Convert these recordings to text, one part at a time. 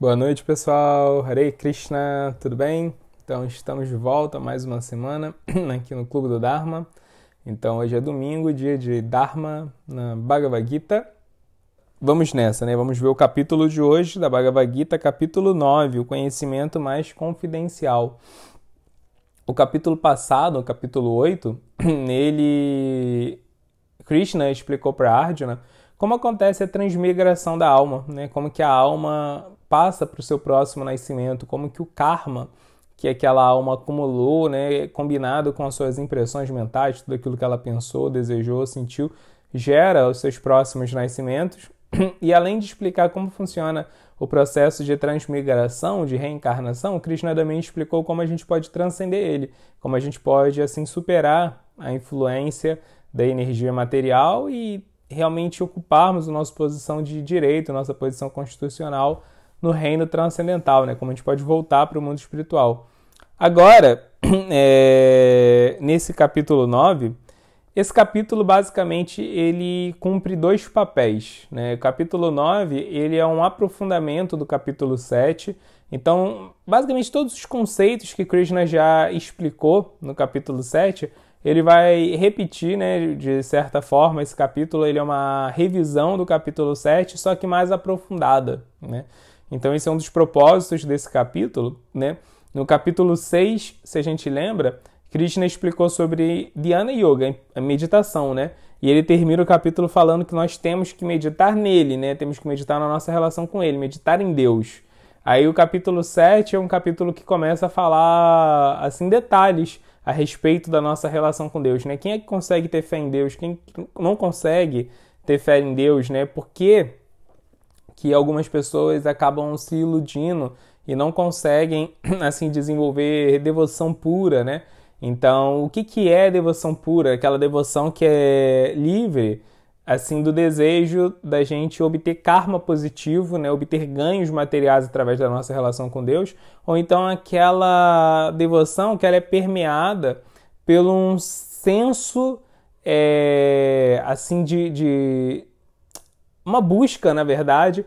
Boa noite, pessoal. Hare Krishna, tudo bem? Então, estamos de volta mais uma semana aqui no Clube do Dharma. Então, hoje é domingo, dia de Dharma na Bhagavad Gita. Vamos nessa, né? Vamos ver o capítulo de hoje da Bhagavad Gita, capítulo 9, o conhecimento mais confidencial. O capítulo passado, o capítulo 8, nele Krishna explicou para Arjuna como acontece a transmigração da alma, né? Como que a alma passa para o seu próximo nascimento, como que o karma que aquela é alma acumulou, né, combinado com as suas impressões mentais, tudo aquilo que ela pensou, desejou, sentiu, gera os seus próximos nascimentos. E além de explicar como funciona o processo de transmigração, de reencarnação, Krishna também explicou como a gente pode transcender ele, como a gente pode assim superar a influência da energia material e realmente ocuparmos a nossa posição de direito, nossa posição constitucional no reino transcendental, né? Como a gente pode voltar para o mundo espiritual. Agora, é, nesse capítulo 9, esse capítulo basicamente ele cumpre dois papéis. Né? O capítulo 9 ele é um aprofundamento do capítulo 7. Então, basicamente todos os conceitos que Krishna já explicou no capítulo 7, ele vai repetir, né, de certa forma, esse capítulo ele é uma revisão do capítulo 7, só que mais aprofundada, né? Então, esse é um dos propósitos desse capítulo. Né? No capítulo 6, se a gente lembra, Krishna explicou sobre Dhyana Yoga, a meditação, né? E ele termina o capítulo falando que nós temos que meditar nele, né? Temos que meditar na nossa relação com ele, meditar em Deus. Aí o capítulo 7 é um capítulo que começa a falar assim detalhes a respeito da nossa relação com Deus, né? Quem é que consegue ter fé em Deus? Quem não consegue ter fé em Deus, né? Porque que algumas pessoas acabam se iludindo e não conseguem assim desenvolver devoção pura, né? Então, o que, que é devoção pura? Aquela devoção que é livre, assim, do desejo da gente obter karma positivo, né? Obter ganhos materiais através da nossa relação com Deus, ou então aquela devoção que ela é permeada pelo um senso, é, assim, de, de uma busca, na verdade,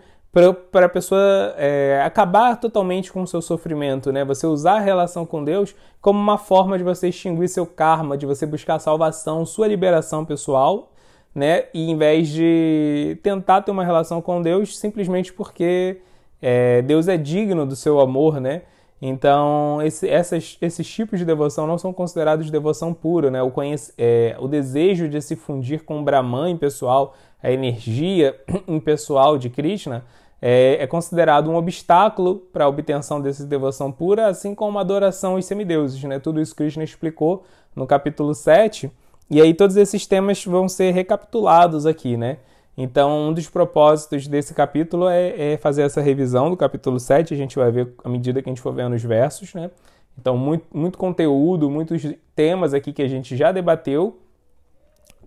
para a pessoa é, acabar totalmente com o seu sofrimento, né? Você usar a relação com Deus como uma forma de você extinguir seu karma, de você buscar salvação, sua liberação pessoal, né? E em vez de tentar ter uma relação com Deus simplesmente porque é, Deus é digno do seu amor, né? Então, esse, essas, esses tipos de devoção não são considerados devoção pura, né? O, conhece, é, o desejo de se fundir com o Brahman impessoal, a energia impessoal de Krishna, é, é, considerado um obstáculo para a obtenção dessa devoção pura, assim como a adoração aos semideuses, né? Tudo isso Krishna explicou no capítulo 7. E aí todos esses temas vão ser recapitulados aqui, né? Então, um dos propósitos desse capítulo é, é, fazer essa revisão do capítulo 7. A gente vai ver à medida que a gente for vendo os versos, né? Então, muito, muito conteúdo, muitos temas aqui que a gente já debateu.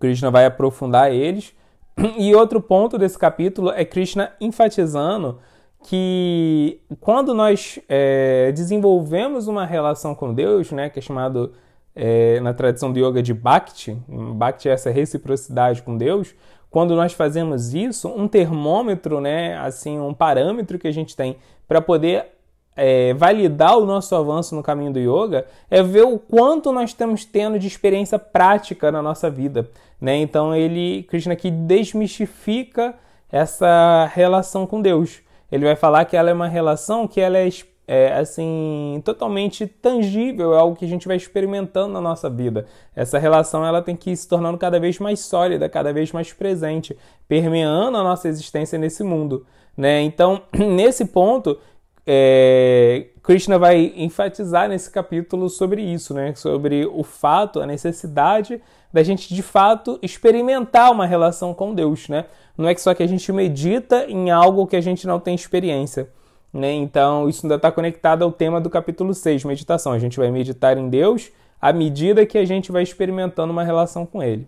Krishna vai aprofundar eles. E outro ponto desse capítulo é Krishna enfatizando que quando nós é, desenvolvemos uma relação com Deus, né, que é chamado é, na tradição do yoga de bhakti, bhakti é essa reciprocidade com Deus, quando nós fazemos isso, um termômetro, né, assim, um parâmetro que a gente tem para poder é, validar o nosso avanço no caminho do yoga é ver o quanto nós estamos tendo de experiência prática na nossa vida, né? Então ele, Krishna aqui desmistifica essa relação com Deus. Ele vai falar que ela é uma relação que ela é é, assim totalmente tangível, é algo que a gente vai experimentando na nossa vida. Essa relação ela tem que ir se tornando cada vez mais sólida, cada vez mais presente, permeando a nossa existência nesse mundo. Né? Então, nesse ponto, é, Krishna vai enfatizar nesse capítulo sobre isso, né? sobre o fato, a necessidade da gente de fato experimentar uma relação com Deus. Né? Não é que só que a gente medita em algo que a gente não tem experiência. Né? Então, isso ainda está conectado ao tema do capítulo 6, meditação. A gente vai meditar em Deus à medida que a gente vai experimentando uma relação com Ele.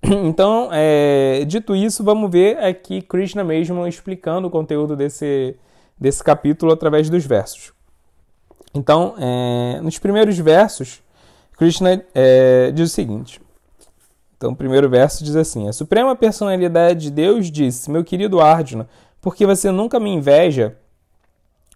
Então, é, dito isso, vamos ver aqui Krishna mesmo explicando o conteúdo desse, desse capítulo através dos versos. Então, é, nos primeiros versos, Krishna é, diz o seguinte. Então, o primeiro verso diz assim: A Suprema Personalidade de Deus disse: Meu querido Arjuna, porque você nunca me inveja,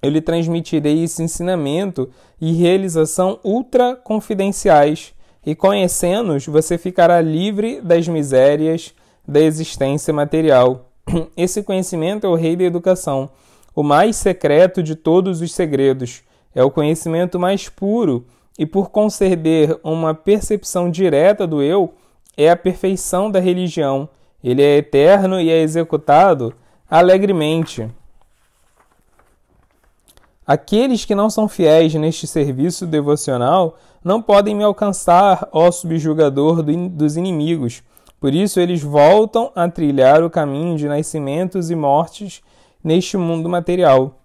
eu lhe transmitirei esse ensinamento e realização ultra confidenciais, e conhecendo-os, você ficará livre das misérias da existência material. Esse conhecimento é o rei da educação, o mais secreto de todos os segredos. É o conhecimento mais puro, e por conceder uma percepção direta do eu, é a perfeição da religião. Ele é eterno e é executado alegremente. Aqueles que não são fiéis neste serviço devocional não podem me alcançar, ó subjugador dos inimigos. Por isso eles voltam a trilhar o caminho de nascimentos e mortes neste mundo material.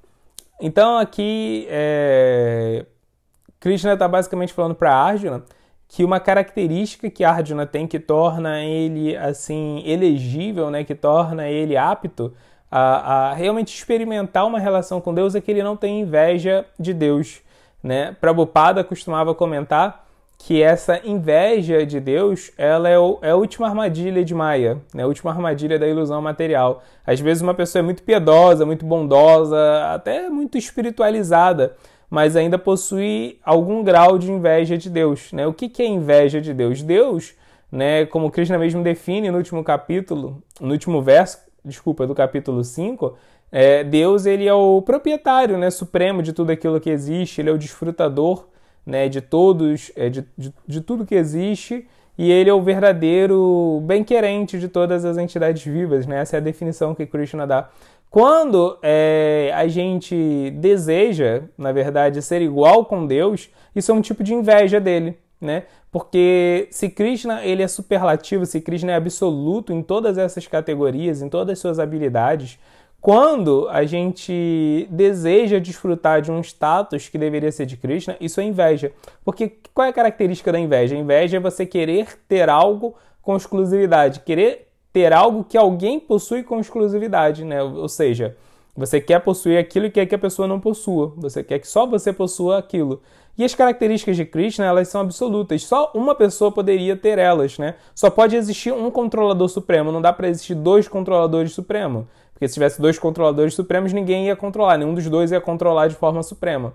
Então aqui é... Krishna está basicamente falando para Arjuna que uma característica que Arjuna tem que torna ele assim elegível, né, que torna ele apto a, a realmente experimentar uma relação com Deus é que ele não tem inveja de Deus. Né? Prabhupada costumava comentar que essa inveja de Deus ela é, o, é a última armadilha de Maia, né? a última armadilha da ilusão material. Às vezes uma pessoa é muito piedosa, muito bondosa, até muito espiritualizada, mas ainda possui algum grau de inveja de Deus. Né? O que, que é inveja de Deus? Deus, né, como Krishna mesmo define no último capítulo, no último verso, desculpa, do capítulo 5, é, Deus ele é o proprietário né, supremo de tudo aquilo que existe, ele é o desfrutador né, de todos, é, de, de, de tudo que existe, e ele é o verdadeiro bem-querente de todas as entidades vivas, né? Essa é a definição que Krishna dá. Quando é, a gente deseja, na verdade, ser igual com Deus, isso é um tipo de inveja dele, né? Porque se Krishna ele é superlativo, se Krishna é absoluto em todas essas categorias, em todas as suas habilidades, quando a gente deseja desfrutar de um status que deveria ser de Krishna, isso é inveja. Porque qual é a característica da inveja? A inveja é você querer ter algo com exclusividade, querer ter algo que alguém possui com exclusividade, né? Ou seja, você quer possuir aquilo e quer que a pessoa não possua. Você quer que só você possua aquilo. E as características de Krishna, né, elas são absolutas. Só uma pessoa poderia ter elas, né? Só pode existir um controlador supremo, não dá para existir dois controladores supremos. Porque se tivesse dois controladores supremos, ninguém ia controlar, nenhum dos dois ia controlar de forma suprema.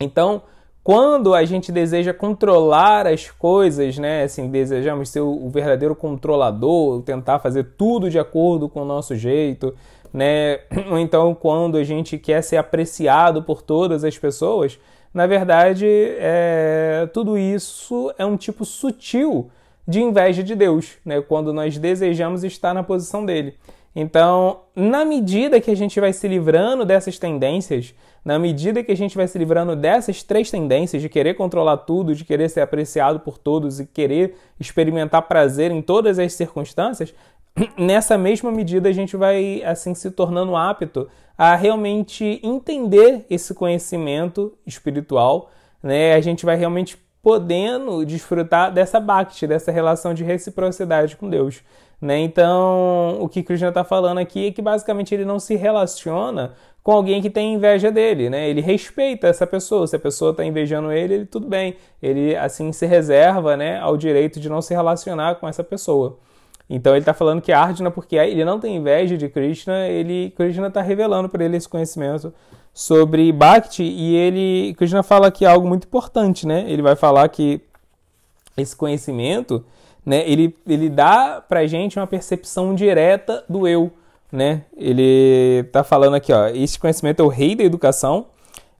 Então, quando a gente deseja controlar as coisas, né, assim, desejamos ser o verdadeiro controlador, tentar fazer tudo de acordo com o nosso jeito, né? Ou então quando a gente quer ser apreciado por todas as pessoas, na verdade, é, tudo isso é um tipo sutil de inveja de Deus, né? quando nós desejamos estar na posição dele. Então, na medida que a gente vai se livrando dessas tendências, na medida que a gente vai se livrando dessas três tendências de querer controlar tudo, de querer ser apreciado por todos e querer experimentar prazer em todas as circunstâncias, nessa mesma medida a gente vai assim se tornando apto a realmente entender esse conhecimento espiritual, né? A gente vai realmente podendo desfrutar dessa bhakti, dessa relação de reciprocidade com Deus. Né? Então, o que Krishna está falando aqui é que basicamente ele não se relaciona com alguém que tem inveja dele, né? Ele respeita essa pessoa. Se a pessoa está invejando ele, ele tudo bem. Ele assim se reserva, né, ao direito de não se relacionar com essa pessoa. Então ele está falando que Arjuna, porque ele não tem inveja de Krishna, ele Krishna está revelando para ele esse conhecimento sobre Bhakti e ele Krishna fala aqui algo muito importante, né? Ele vai falar que esse conhecimento, né, ele, ele dá pra gente uma percepção direta do eu, né? Ele está falando aqui, ó, esse conhecimento é o rei da educação,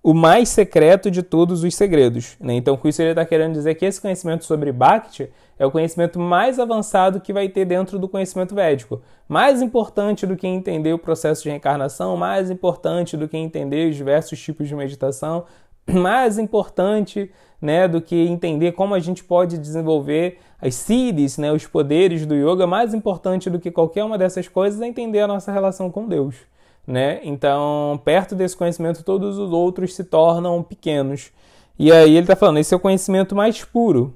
o mais secreto de todos os segredos. Né? Então, com isso, ele está querendo dizer que esse conhecimento sobre Bhakti é o conhecimento mais avançado que vai ter dentro do conhecimento védico. Mais importante do que entender o processo de reencarnação, mais importante do que entender os diversos tipos de meditação, mais importante né, do que entender como a gente pode desenvolver as siddhis, né, os poderes do yoga, mais importante do que qualquer uma dessas coisas é entender a nossa relação com Deus né? Então, perto desse conhecimento, todos os outros se tornam pequenos. E aí ele está falando, esse é o conhecimento mais puro.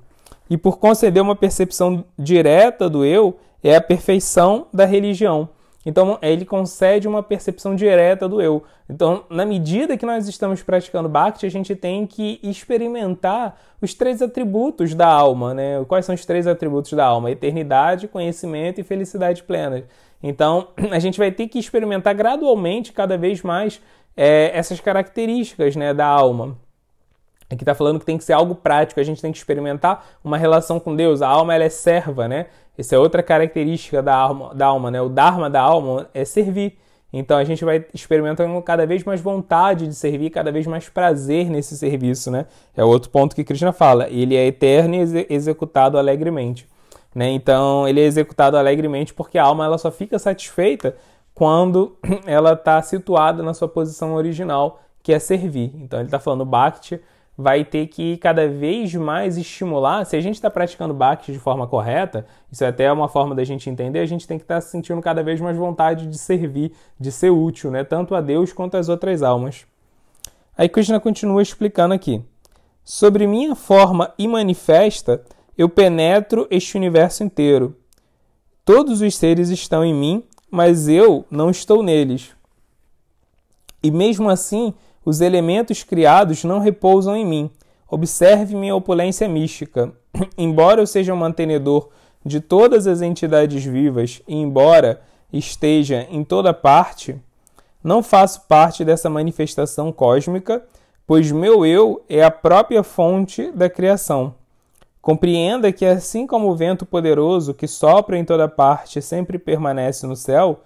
E por conceder uma percepção direta do eu, é a perfeição da religião. Então, ele concede uma percepção direta do eu. Então, na medida que nós estamos praticando Bhakti, a gente tem que experimentar os três atributos da alma, né? Quais são os três atributos da alma? Eternidade, conhecimento e felicidade plena. Então, a gente vai ter que experimentar gradualmente, cada vez mais, é, essas características né, da alma. Aqui está falando que tem que ser algo prático, a gente tem que experimentar uma relação com Deus. A alma ela é serva, né? Essa é outra característica da alma, da alma, né? O dharma da alma é servir. Então a gente vai experimentando cada vez mais vontade de servir, cada vez mais prazer nesse serviço, né? É outro ponto que Krishna fala. Ele é eterno e executado alegremente. Né? Então ele é executado alegremente porque a alma ela só fica satisfeita quando ela está situada na sua posição original, que é servir. Então ele está falando Bhakti vai ter que cada vez mais estimular. Se a gente está praticando Bhakti de forma correta, isso é até uma forma da gente entender, a gente tem que estar tá sentindo cada vez mais vontade de servir, de ser útil, né? tanto a Deus quanto às outras almas. Aí Krishna continua explicando aqui. Sobre minha forma e manifesta eu penetro este universo inteiro. Todos os seres estão em mim, mas eu não estou neles. E mesmo assim, os elementos criados não repousam em mim. Observe minha opulência mística. embora eu seja o mantenedor de todas as entidades vivas e embora esteja em toda parte, não faço parte dessa manifestação cósmica, pois meu eu é a própria fonte da criação. Compreenda que, assim como o vento poderoso que sopra em toda parte sempre permanece no céu,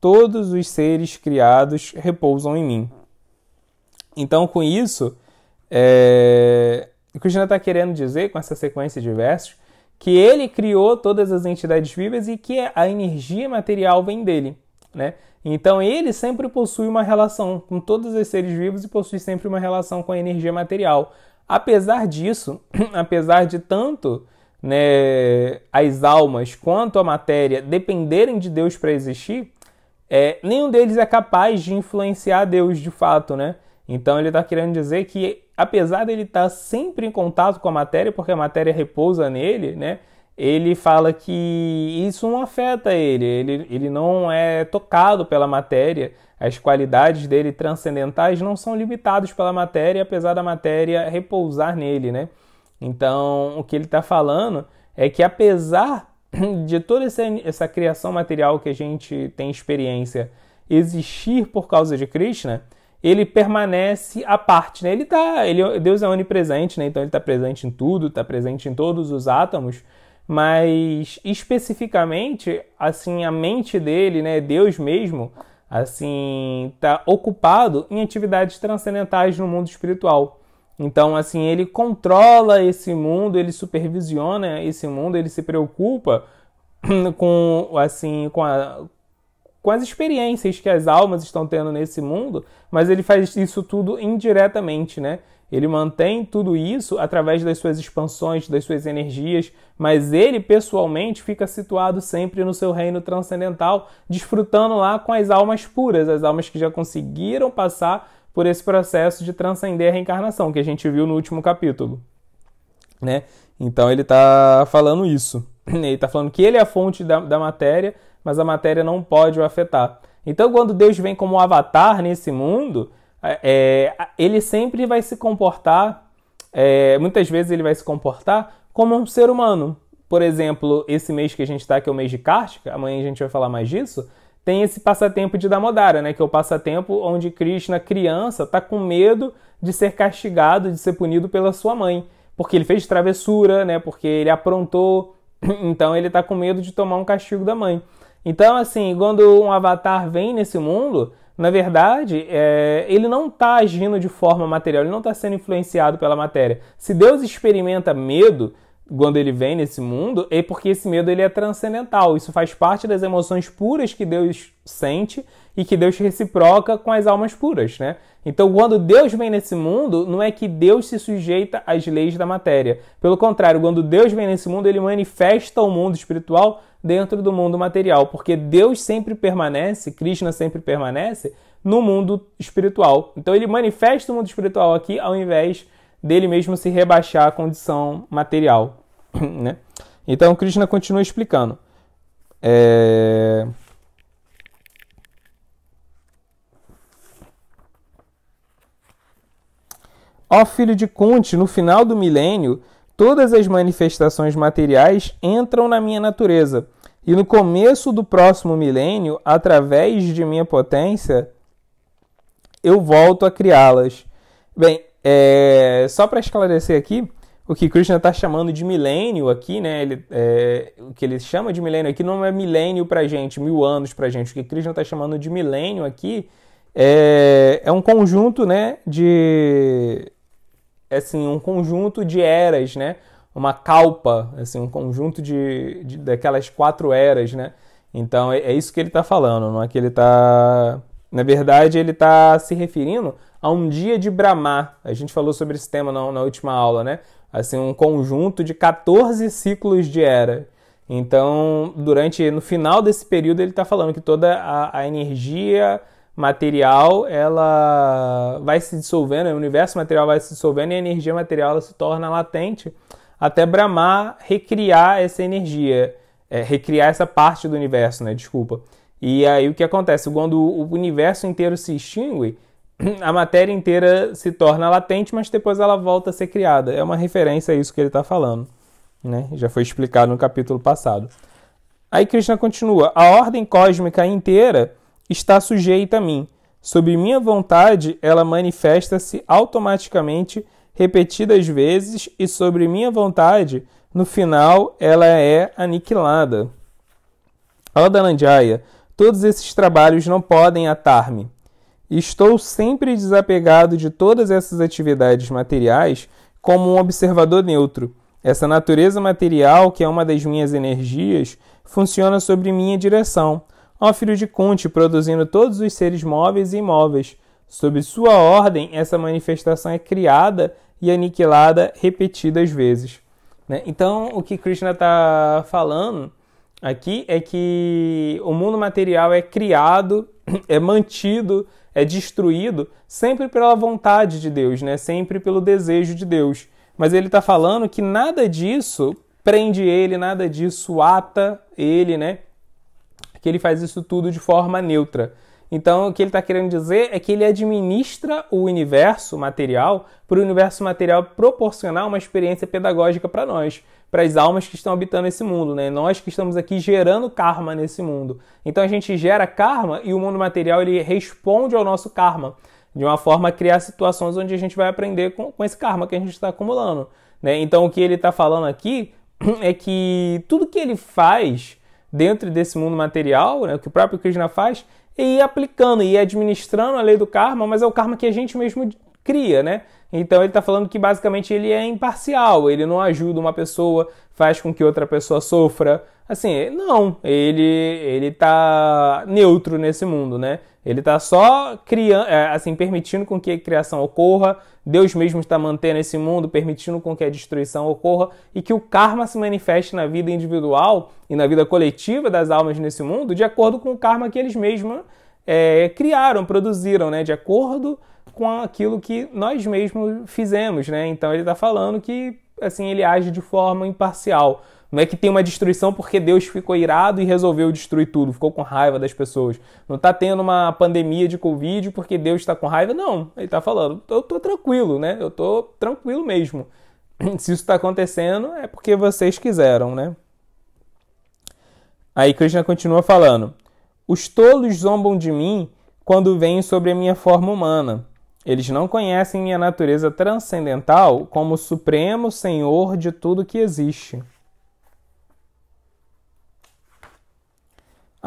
todos os seres criados repousam em mim. Então, com isso, é... o Krishna está querendo dizer, com essa sequência de versos, que ele criou todas as entidades vivas e que a energia material vem dele. Né? Então, ele sempre possui uma relação com todos os seres vivos e possui sempre uma relação com a energia material. Apesar disso, apesar de tanto né, as almas quanto a matéria dependerem de Deus para existir, é, nenhum deles é capaz de influenciar Deus de fato, né? Então ele está querendo dizer que, apesar de ele estar tá sempre em contato com a matéria, porque a matéria repousa nele, né? Ele fala que isso não afeta ele, ele, ele não é tocado pela matéria, as qualidades dele transcendentais não são limitadas pela matéria, apesar da matéria repousar nele, né? Então, o que ele está falando é que apesar de toda essa criação material que a gente tem experiência existir por causa de Krishna, ele permanece à parte, né? Ele tá, ele, Deus é onipresente, né? Então ele está presente em tudo, está presente em todos os átomos, mas especificamente, assim, a mente dele, né? Deus mesmo assim, está ocupado em atividades transcendentais no mundo espiritual. Então, assim, ele controla esse mundo, ele supervisiona esse mundo, ele se preocupa com, assim, com, a, com as experiências que as almas estão tendo nesse mundo, mas ele faz isso tudo indiretamente, né? Ele mantém tudo isso através das suas expansões, das suas energias, mas ele pessoalmente fica situado sempre no seu reino transcendental, desfrutando lá com as almas puras, as almas que já conseguiram passar por esse processo de transcender a reencarnação, que a gente viu no último capítulo. Né? Então ele está falando isso. Ele está falando que ele é a fonte da, da matéria, mas a matéria não pode o afetar. Então, quando Deus vem como um avatar nesse mundo, é, é ele sempre vai se comportar, é, muitas vezes ele vai se comportar como um ser humano. Por exemplo, esse mês que a gente está, que é o mês de Kartika, amanhã a gente vai falar mais disso, tem esse passatempo de Damodara, né? Que é o passatempo onde Krishna, criança, está com medo de ser castigado, de ser punido pela sua mãe. Porque ele fez travessura, né? Porque ele aprontou. Então ele está com medo de tomar um castigo da mãe. Então, assim, quando um avatar vem nesse mundo, na verdade, é, ele não está agindo de forma material, ele não está sendo influenciado pela matéria. Se Deus experimenta medo quando ele vem nesse mundo, é porque esse medo ele é transcendental. Isso faz parte das emoções puras que Deus sente e que Deus reciproca com as almas puras, né? Então, quando Deus vem nesse mundo, não é que Deus se sujeita às leis da matéria. Pelo contrário, quando Deus vem nesse mundo, ele manifesta o mundo espiritual dentro do mundo material, porque Deus sempre permanece, Krishna sempre permanece no mundo espiritual. Então ele manifesta o mundo espiritual aqui ao invés dele mesmo se rebaixar à condição material. Né? Então Krishna continua explicando. É... Ó filho de Kunti, no final do milênio, todas as manifestações materiais entram na minha natureza. E no começo do próximo milênio, através de minha potência, eu volto a criá-las. Bem, é, só para esclarecer aqui, o que Krishna está chamando de milênio aqui, né? Ele, é, o que ele chama de milênio aqui não é milênio para gente, mil anos para gente. O que Krishna está chamando de milênio aqui é, é um conjunto, né? De é assim, um conjunto de eras, né? uma calpa, assim, um conjunto de, de daquelas quatro eras, né? Então é, é isso que ele está falando, não é que ele está na verdade, ele está se referindo a um dia de Brahma. A gente falou sobre esse tema na, na, última aula, né? Assim, um conjunto de 14 ciclos de era. Então, durante no final desse período, ele está falando que toda a, a, energia material ela vai se dissolvendo, o universo material vai se dissolvendo e a energia material se torna latente até Brahma recriar essa energia, é, recriar essa parte do universo, né? Desculpa. E aí o que acontece? Quando o universo inteiro se extingue, a matéria inteira se torna latente, mas depois ela volta a ser criada. É uma referência a isso que ele está falando. Né? Já foi explicado no capítulo passado. Aí Krishna continua: A ordem cósmica inteira está sujeita a mim. Sob minha vontade, ela manifesta-se automaticamente repetidas vezes e sobre minha vontade, no final ela é aniquilada. Dananjaya. todos esses trabalhos não podem atar-me. Estou sempre desapegado de todas essas atividades materiais como um observador neutro. Essa natureza material, que é uma das minhas energias, funciona sobre minha direção. Ó filho de Kunti, produzindo todos os seres móveis e imóveis. Sob sua ordem, essa manifestação é criada e aniquilada repetidas vezes. Né? Então, o que Krishna está falando aqui é que o mundo material é criado, é mantido, é destruído sempre pela vontade de Deus, né? sempre pelo desejo de Deus. Mas ele está falando que nada disso prende ele, nada disso ata ele, né? Que ele faz isso tudo de forma neutra. Então, o que ele está querendo dizer é que ele administra o universo material para o universo material proporcionar uma experiência pedagógica para nós, para as almas que estão habitando esse mundo, né? Nós que estamos aqui gerando karma nesse mundo. Então, a gente gera karma e o mundo material ele responde ao nosso karma de uma forma a criar situações onde a gente vai aprender com, com esse karma que a gente está acumulando. Né? Então, o que ele está falando aqui é que tudo que ele faz dentro desse mundo material, né, o que o próprio Krishna faz, e ir aplicando e ir administrando a lei do karma, mas é o karma que a gente mesmo cria, né? Então ele está falando que basicamente ele é imparcial, ele não ajuda uma pessoa, faz com que outra pessoa sofra. Assim, não, ele ele tá neutro nesse mundo, né? Ele está só criando, é, assim, permitindo com que a criação ocorra, Deus mesmo está mantendo esse mundo, permitindo com que a destruição ocorra e que o karma se manifeste na vida individual e na vida coletiva das almas nesse mundo, de acordo com o karma que eles mesmos é, criaram, produziram, né? De acordo com aquilo que nós mesmos fizemos, né? Então ele está falando que assim ele age de forma imparcial. Não é que tem uma destruição porque Deus ficou irado e resolveu destruir tudo, ficou com raiva das pessoas. Não está tendo uma pandemia de Covid porque Deus está com raiva, não. Ele está falando, eu tô tranquilo, né? Eu tô tranquilo mesmo. Se isso está acontecendo, é porque vocês quiseram, né? Aí Krishna continua falando: Os tolos zombam de mim quando vêm sobre a minha forma humana. Eles não conhecem minha natureza transcendental como o supremo senhor de tudo que existe.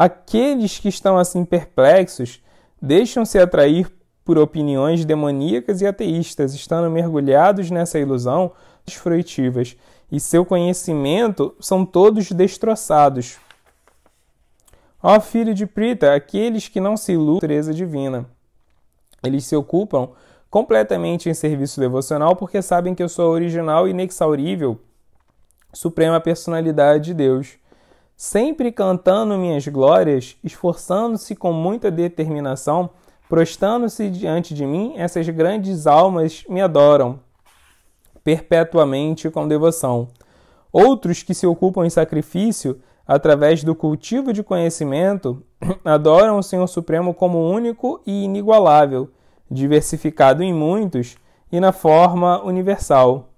Aqueles que estão assim perplexos deixam-se atrair por opiniões demoníacas e ateístas, estando mergulhados nessa ilusão desfruitivas, e seu conhecimento são todos destroçados. Ó filho de Prita, aqueles que não se iluminam natureza divina, eles se ocupam completamente em serviço devocional porque sabem que eu sou a original e inexaurível, suprema personalidade de Deus sempre cantando minhas glórias, esforçando-se com muita determinação, prostando-se diante de mim, essas grandes almas me adoram perpetuamente com devoção. Outros que se ocupam em sacrifício, através do cultivo de conhecimento, adoram o Senhor Supremo como único e inigualável, diversificado em muitos e na forma universal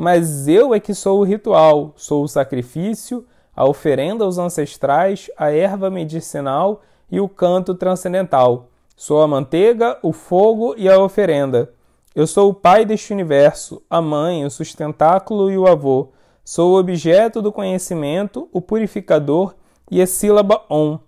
mas eu é que sou o ritual, sou o sacrifício, a oferenda aos ancestrais, a erva medicinal e o canto transcendental. Sou a manteiga, o fogo e a oferenda. Eu sou o pai deste universo, a mãe, o sustentáculo e o avô. Sou o objeto do conhecimento, o purificador e a sílaba on.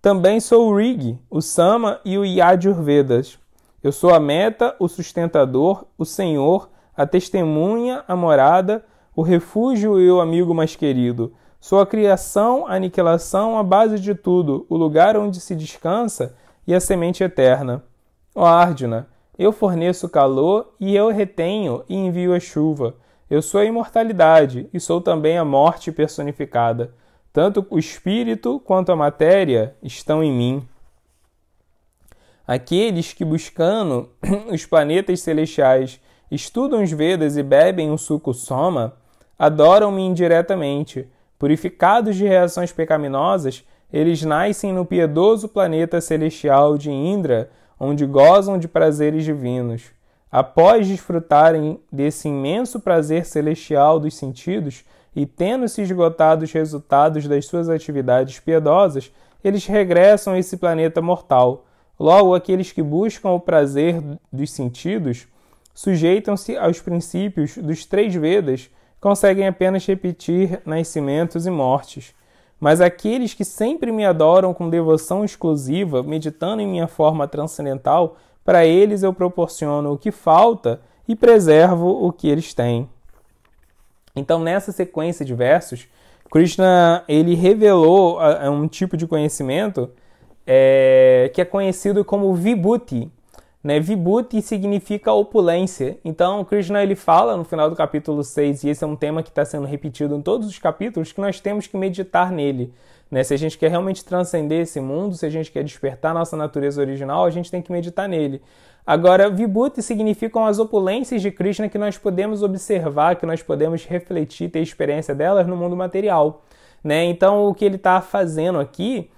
Também sou o Rig, o Sama e o Yajurvedas. Eu sou a meta, o sustentador, o senhor, a testemunha, a morada, o refúgio e o amigo mais querido. Sua criação, a aniquilação, a base de tudo, o lugar onde se descansa e a semente eterna. Ó Árdina, eu forneço calor e eu retenho e envio a chuva. Eu sou a imortalidade e sou também a morte personificada. Tanto o espírito quanto a matéria estão em mim. Aqueles que buscando os planetas celestiais estudam os Vedas e bebem o suco soma, adoram-me indiretamente. Purificados de reações pecaminosas, eles nascem no piedoso planeta celestial de Indra, onde gozam de prazeres divinos. Após desfrutarem desse imenso prazer celestial dos sentidos e tendo se esgotado os resultados das suas atividades piedosas, eles regressam a esse planeta mortal. Logo, aqueles que buscam o prazer dos sentidos sujeitam-se aos princípios dos três Vedas, conseguem apenas repetir nascimentos e mortes. Mas aqueles que sempre me adoram com devoção exclusiva, meditando em minha forma transcendental, para eles eu proporciono o que falta e preservo o que eles têm. Então, nessa sequência de versos, Krishna ele revelou ah, é, um tipo de conhecimento é, que é conhecido como vibhuti, né? Vibhuti significa opulência. Então, Krishna ele fala no final do capítulo 6, e esse é um tema que está sendo repetido em todos os capítulos, que nós temos que meditar nele. Né? Se a gente quer realmente transcender esse mundo, se a gente quer despertar nossa natureza original, a gente tem que meditar nele. Agora, Vibhuti significam as opulências de Krishna que nós podemos observar, que nós podemos refletir, ter experiência delas no mundo material. Né? Então, o que ele está fazendo aqui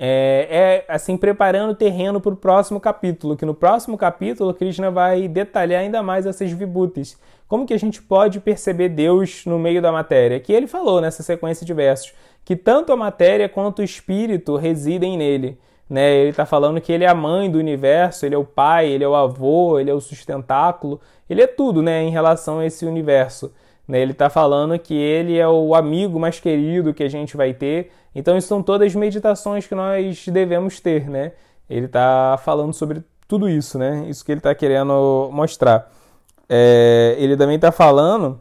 é, é, assim preparando o terreno para o próximo capítulo, que no próximo capítulo Krishna vai detalhar ainda mais essas vibhutis. Como que a gente pode perceber Deus no meio da matéria? Que ele falou nessa sequência de versos, que tanto a matéria quanto o espírito residem nele. Né? Ele está falando que ele é a mãe do universo, ele é o pai, ele é o avô, ele é o sustentáculo, ele é tudo né, em relação a esse universo. Né? Ele está falando que ele é o amigo mais querido que a gente vai ter. Então, isso são todas meditações que nós devemos ter, né? Ele está falando sobre tudo isso, né? Isso que ele está querendo mostrar. É, ele também está falando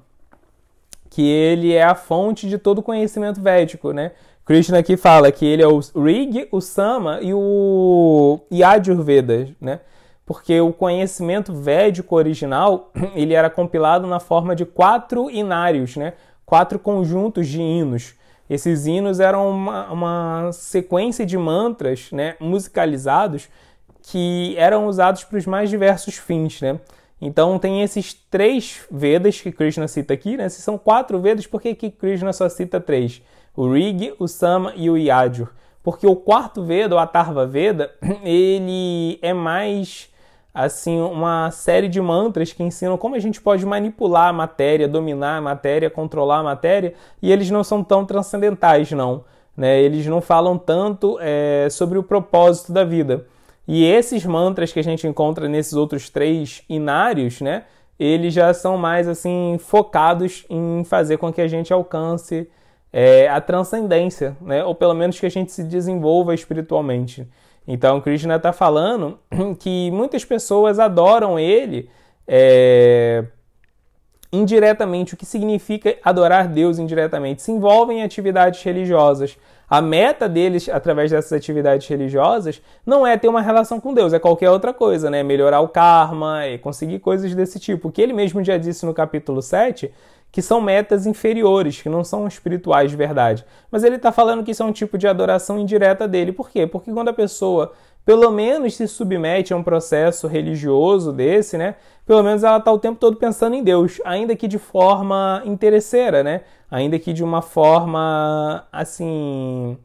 que ele é a fonte de todo conhecimento védico, né? Krishna aqui fala que ele é o Rig, o Sama e o Yajurveda, né? porque o conhecimento védico original ele era compilado na forma de quatro inários, né? quatro conjuntos de hinos. Esses hinos eram uma, uma sequência de mantras né? musicalizados que eram usados para os mais diversos fins. Né? Então tem esses três Vedas que Krishna cita aqui, né? Se são quatro Vedas, por que, que Krishna só cita três? O Rig, o Sama e o Yajur. Porque o quarto Veda, o Atarva Veda, ele é mais assim uma série de mantras que ensinam como a gente pode manipular a matéria, dominar a matéria, controlar a matéria, e eles não são tão transcendentais, não. Né? Eles não falam tanto é, sobre o propósito da vida. E esses mantras que a gente encontra nesses outros três inários, né? Eles já são mais assim focados em fazer com que a gente alcance é, a transcendência, né? Ou pelo menos que a gente se desenvolva espiritualmente. Então, Krishna está falando que muitas pessoas adoram ele é, indiretamente, o que significa adorar Deus indiretamente. Se envolvem em atividades religiosas. A meta deles, através dessas atividades religiosas, não é ter uma relação com Deus, é qualquer outra coisa, né? Melhorar o karma e é conseguir coisas desse tipo. O que ele mesmo já disse no capítulo 7 que são metas inferiores, que não são espirituais de verdade. Mas ele está falando que isso é um tipo de adoração indireta dele. Por quê? Porque quando a pessoa pelo menos se submete a um processo religioso desse, né? Pelo menos ela está o tempo todo pensando em Deus, ainda que de forma interesseira, né? Ainda que de uma forma assim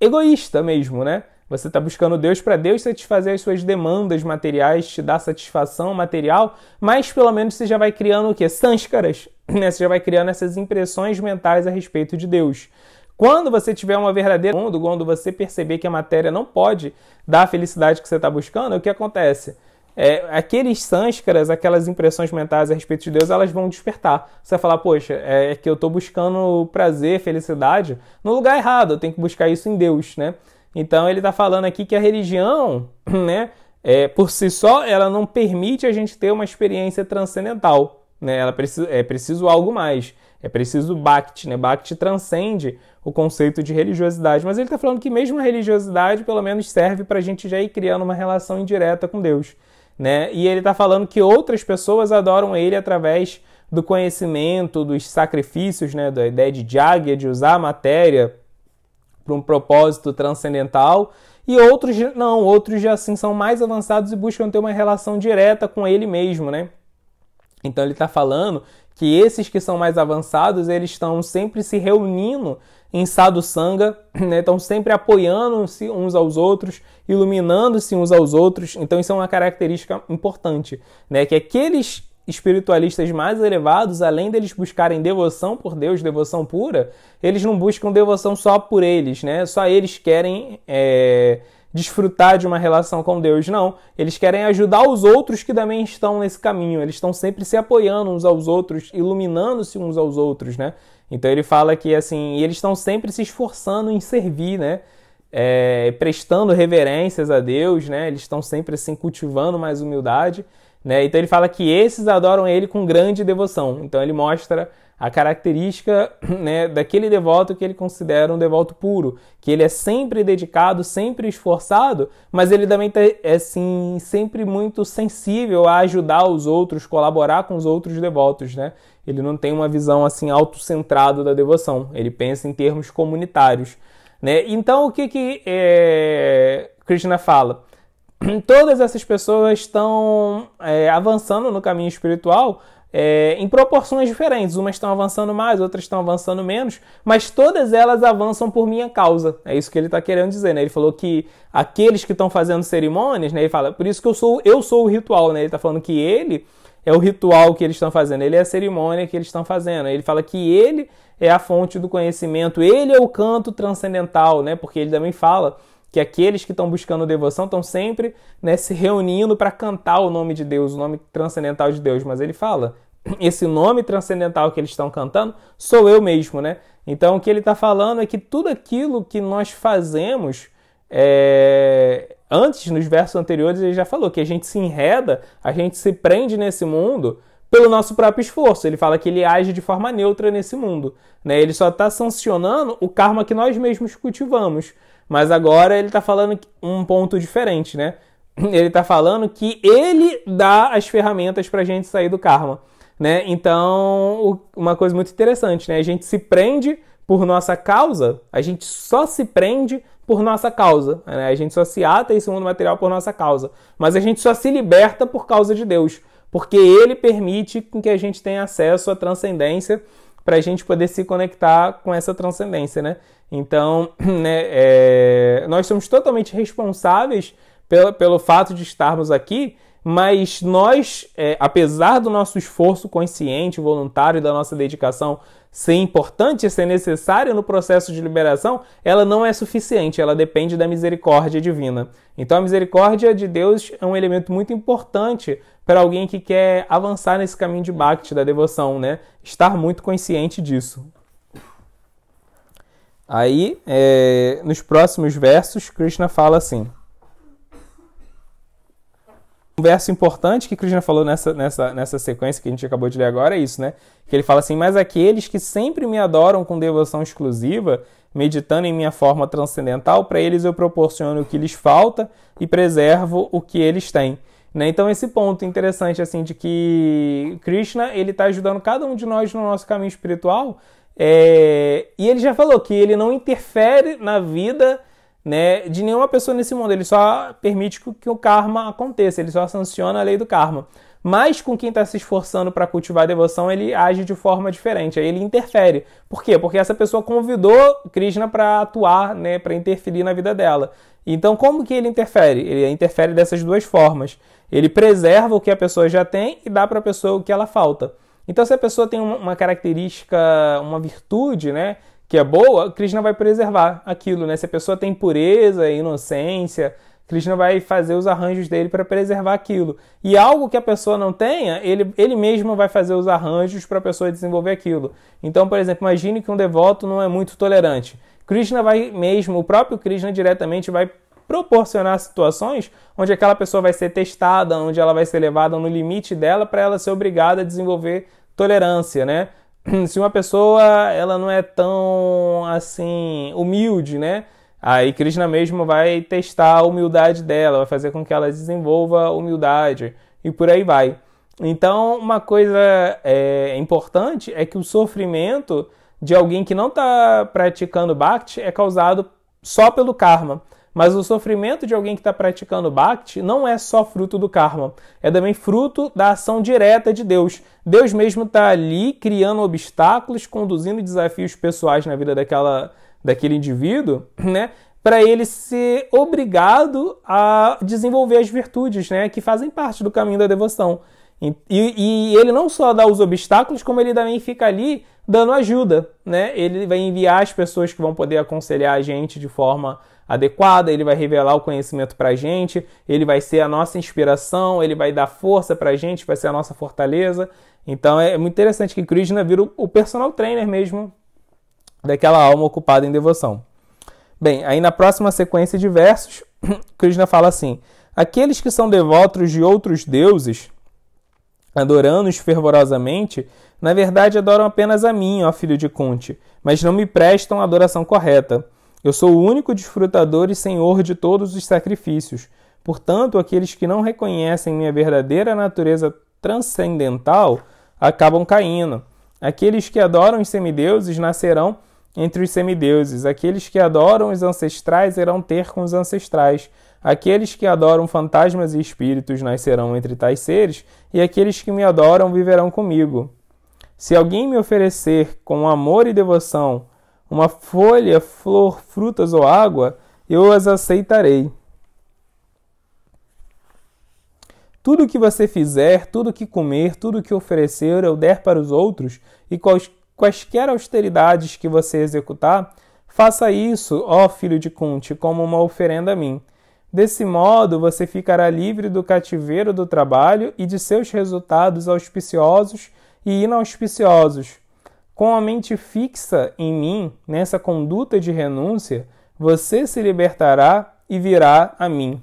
egoísta mesmo, né? Você está buscando Deus para Deus satisfazer as suas demandas materiais, te dar satisfação material, mas pelo menos você já vai criando o quê? Sânscaras, né? Você já vai criando essas impressões mentais a respeito de Deus. Quando você tiver uma verdadeira mundo, quando você perceber que a matéria não pode dar a felicidade que você está buscando, o que acontece? É, aqueles sânscaras, aquelas impressões mentais a respeito de Deus, elas vão despertar. Você vai falar, poxa, é, é que eu estou buscando prazer, felicidade no lugar errado, eu tenho que buscar isso em Deus, né? Então ele está falando aqui que a religião, né, é, por si só, ela não permite a gente ter uma experiência transcendental. Né? Ela precisa, é preciso algo mais. É preciso Bhakti. Né? Bhakti transcende o conceito de religiosidade. Mas ele está falando que mesmo a religiosidade, pelo menos, serve para a gente já ir criando uma relação indireta com Deus. Né? E ele está falando que outras pessoas adoram ele através do conhecimento, dos sacrifícios, né? da ideia de Jagya, de usar a matéria para um propósito transcendental, e outros não, outros já assim são mais avançados e buscam ter uma relação direta com ele mesmo, né? Então ele está falando que esses que são mais avançados, eles estão sempre se reunindo em sadhu sangha, né? estão sempre apoiando-se uns aos outros, iluminando-se uns aos outros. Então isso é uma característica importante, né? Que aqueles espiritualistas mais elevados, além deles buscarem devoção por Deus, devoção pura, eles não buscam devoção só por eles, né? Só eles querem é, desfrutar de uma relação com Deus, não. Eles querem ajudar os outros que também estão nesse caminho. Eles estão sempre se apoiando uns aos outros, iluminando-se uns aos outros, né? Então ele fala que assim, eles estão sempre se esforçando em servir, né? É, prestando reverências a Deus, né? Eles estão sempre assim cultivando mais humildade. Né? Então ele fala que esses adoram ele com grande devoção. Então ele mostra a característica né, daquele devoto que ele considera um devoto puro, que ele é sempre dedicado, sempre esforçado, mas ele também tá, é assim, sempre muito sensível a ajudar os outros, colaborar com os outros devotos, né? Ele não tem uma visão assim autocentrada da devoção, ele pensa em termos comunitários, né? Então o que que é, Krishna fala? todas essas pessoas estão é, avançando no caminho espiritual é, em proporções diferentes. Umas estão avançando mais, outras estão avançando menos, mas todas elas avançam por minha causa. É isso que ele está querendo dizer. Né? Ele falou que aqueles que estão fazendo cerimônias, né? ele fala, por isso que eu sou, eu sou o ritual. Né? Ele está falando que ele é o ritual que eles estão fazendo, ele é a cerimônia que eles estão fazendo. Ele fala que ele é a fonte do conhecimento, ele é o canto transcendental, né? porque ele também fala que aqueles que estão buscando devoção estão sempre né, se reunindo para cantar o nome de Deus, o nome transcendental de Deus. Mas ele fala, esse nome transcendental que eles estão cantando sou eu mesmo, né? Então o que ele está falando é que tudo aquilo que nós fazemos é... antes, nos versos anteriores, ele já falou que a gente se enreda, a gente se prende nesse mundo pelo nosso próprio esforço. Ele fala que ele age de forma neutra nesse mundo. Né? Ele só está sancionando o karma que nós mesmos cultivamos. Mas agora ele está falando um ponto diferente, né? Ele está falando que ele dá as ferramentas para a gente sair do karma, né? Então, uma coisa muito interessante, né? A gente se prende por nossa causa, a gente só se prende por nossa causa, né? A gente só se ata esse mundo material por nossa causa, mas a gente só se liberta por causa de Deus, porque Ele permite que a gente tenha acesso à transcendência para a gente poder se conectar com essa transcendência, né? Então, né, é, nós somos totalmente responsáveis pelo, pelo fato de estarmos aqui, mas nós, é, apesar do nosso esforço consciente, voluntário, da nossa dedicação ser importante, ser necessária no processo de liberação, ela não é suficiente, ela depende da misericórdia divina. Então a misericórdia de Deus é um elemento muito importante para alguém que quer avançar nesse caminho de Bhakti, da devoção, né? Estar muito consciente disso. Aí, é, nos próximos versos, Krishna fala assim. Um verso importante que Krishna falou nessa, nessa, nessa sequência que a gente acabou de ler agora é isso, né? Que ele fala assim: Mas aqueles que sempre me adoram com devoção exclusiva, meditando em minha forma transcendental, para eles eu proporciono o que lhes falta e preservo o que eles têm. Né? Então, esse ponto interessante, assim, de que Krishna ele está ajudando cada um de nós no nosso caminho espiritual. É... E ele já falou que ele não interfere na vida né, de nenhuma pessoa nesse mundo. Ele só permite que o karma aconteça, ele só sanciona a lei do karma. Mas com quem está se esforçando para cultivar a devoção, ele age de forma diferente, aí ele interfere. Por quê? Porque essa pessoa convidou Krishna para atuar, né, para interferir na vida dela. Então, como que ele interfere? Ele interfere dessas duas formas. Ele preserva o que a pessoa já tem e dá para a pessoa o que ela falta. Então, se a pessoa tem uma característica, uma virtude, né, que é boa, Krishna vai preservar aquilo, né? Se a pessoa tem pureza, inocência, Krishna vai fazer os arranjos dele para preservar aquilo. E algo que a pessoa não tenha, ele, ele mesmo vai fazer os arranjos para a pessoa desenvolver aquilo. Então, por exemplo, imagine que um devoto não é muito tolerante. Krishna vai mesmo, o próprio Krishna diretamente vai proporcionar situações onde aquela pessoa vai ser testada, onde ela vai ser levada no limite dela para ela ser obrigada a desenvolver tolerância, né? se uma pessoa ela não é tão assim humilde, né? Aí Krishna mesmo vai testar a humildade dela, vai fazer com que ela desenvolva humildade e por aí vai. Então, uma coisa é, importante é que o sofrimento de alguém que não está praticando bhakti é causado só pelo karma. Mas o sofrimento de alguém que está praticando Bhakti não é só fruto do karma, é também fruto da ação direta de Deus. Deus mesmo está ali criando obstáculos, conduzindo desafios pessoais na vida daquela, daquele indivíduo, né? para ele ser obrigado a desenvolver as virtudes, né, que fazem parte do caminho da devoção. E, e, ele não só dá os obstáculos, como ele também fica ali dando ajuda, né? Ele vai enviar as pessoas que vão poder aconselhar a gente de forma adequada, ele vai revelar o conhecimento para a gente, ele vai ser a nossa inspiração, ele vai dar força para a gente, vai ser a nossa fortaleza. Então é muito interessante que Krishna vira o personal trainer mesmo daquela alma ocupada em devoção. Bem, aí na próxima sequência de versos, Krishna fala assim: Aqueles que são devotos de outros deuses, adorando-os fervorosamente, na verdade adoram apenas a mim, ó filho de Kunti, mas não me prestam a adoração correta. Eu sou o único desfrutador e senhor de todos os sacrifícios. Portanto, aqueles que não reconhecem minha verdadeira natureza transcendental acabam caindo. Aqueles que adoram os semideuses nascerão entre os semideuses. Aqueles que adoram os ancestrais irão ter com os ancestrais. Aqueles que adoram fantasmas e espíritos nascerão entre tais seres, e aqueles que me adoram viverão comigo. Se alguém me oferecer com amor e devoção uma folha, flor, frutas ou água, eu as aceitarei. Tudo que você fizer, tudo que comer, tudo que oferecer eu der para os outros, e quais, quaisquer austeridades que você executar, faça isso, ó filho de Cunte, como uma oferenda a mim. Desse modo, você ficará livre do cativeiro do trabalho e de seus resultados auspiciosos e inauspiciosos com a mente fixa em mim, nessa conduta de renúncia, você se libertará e virá a mim.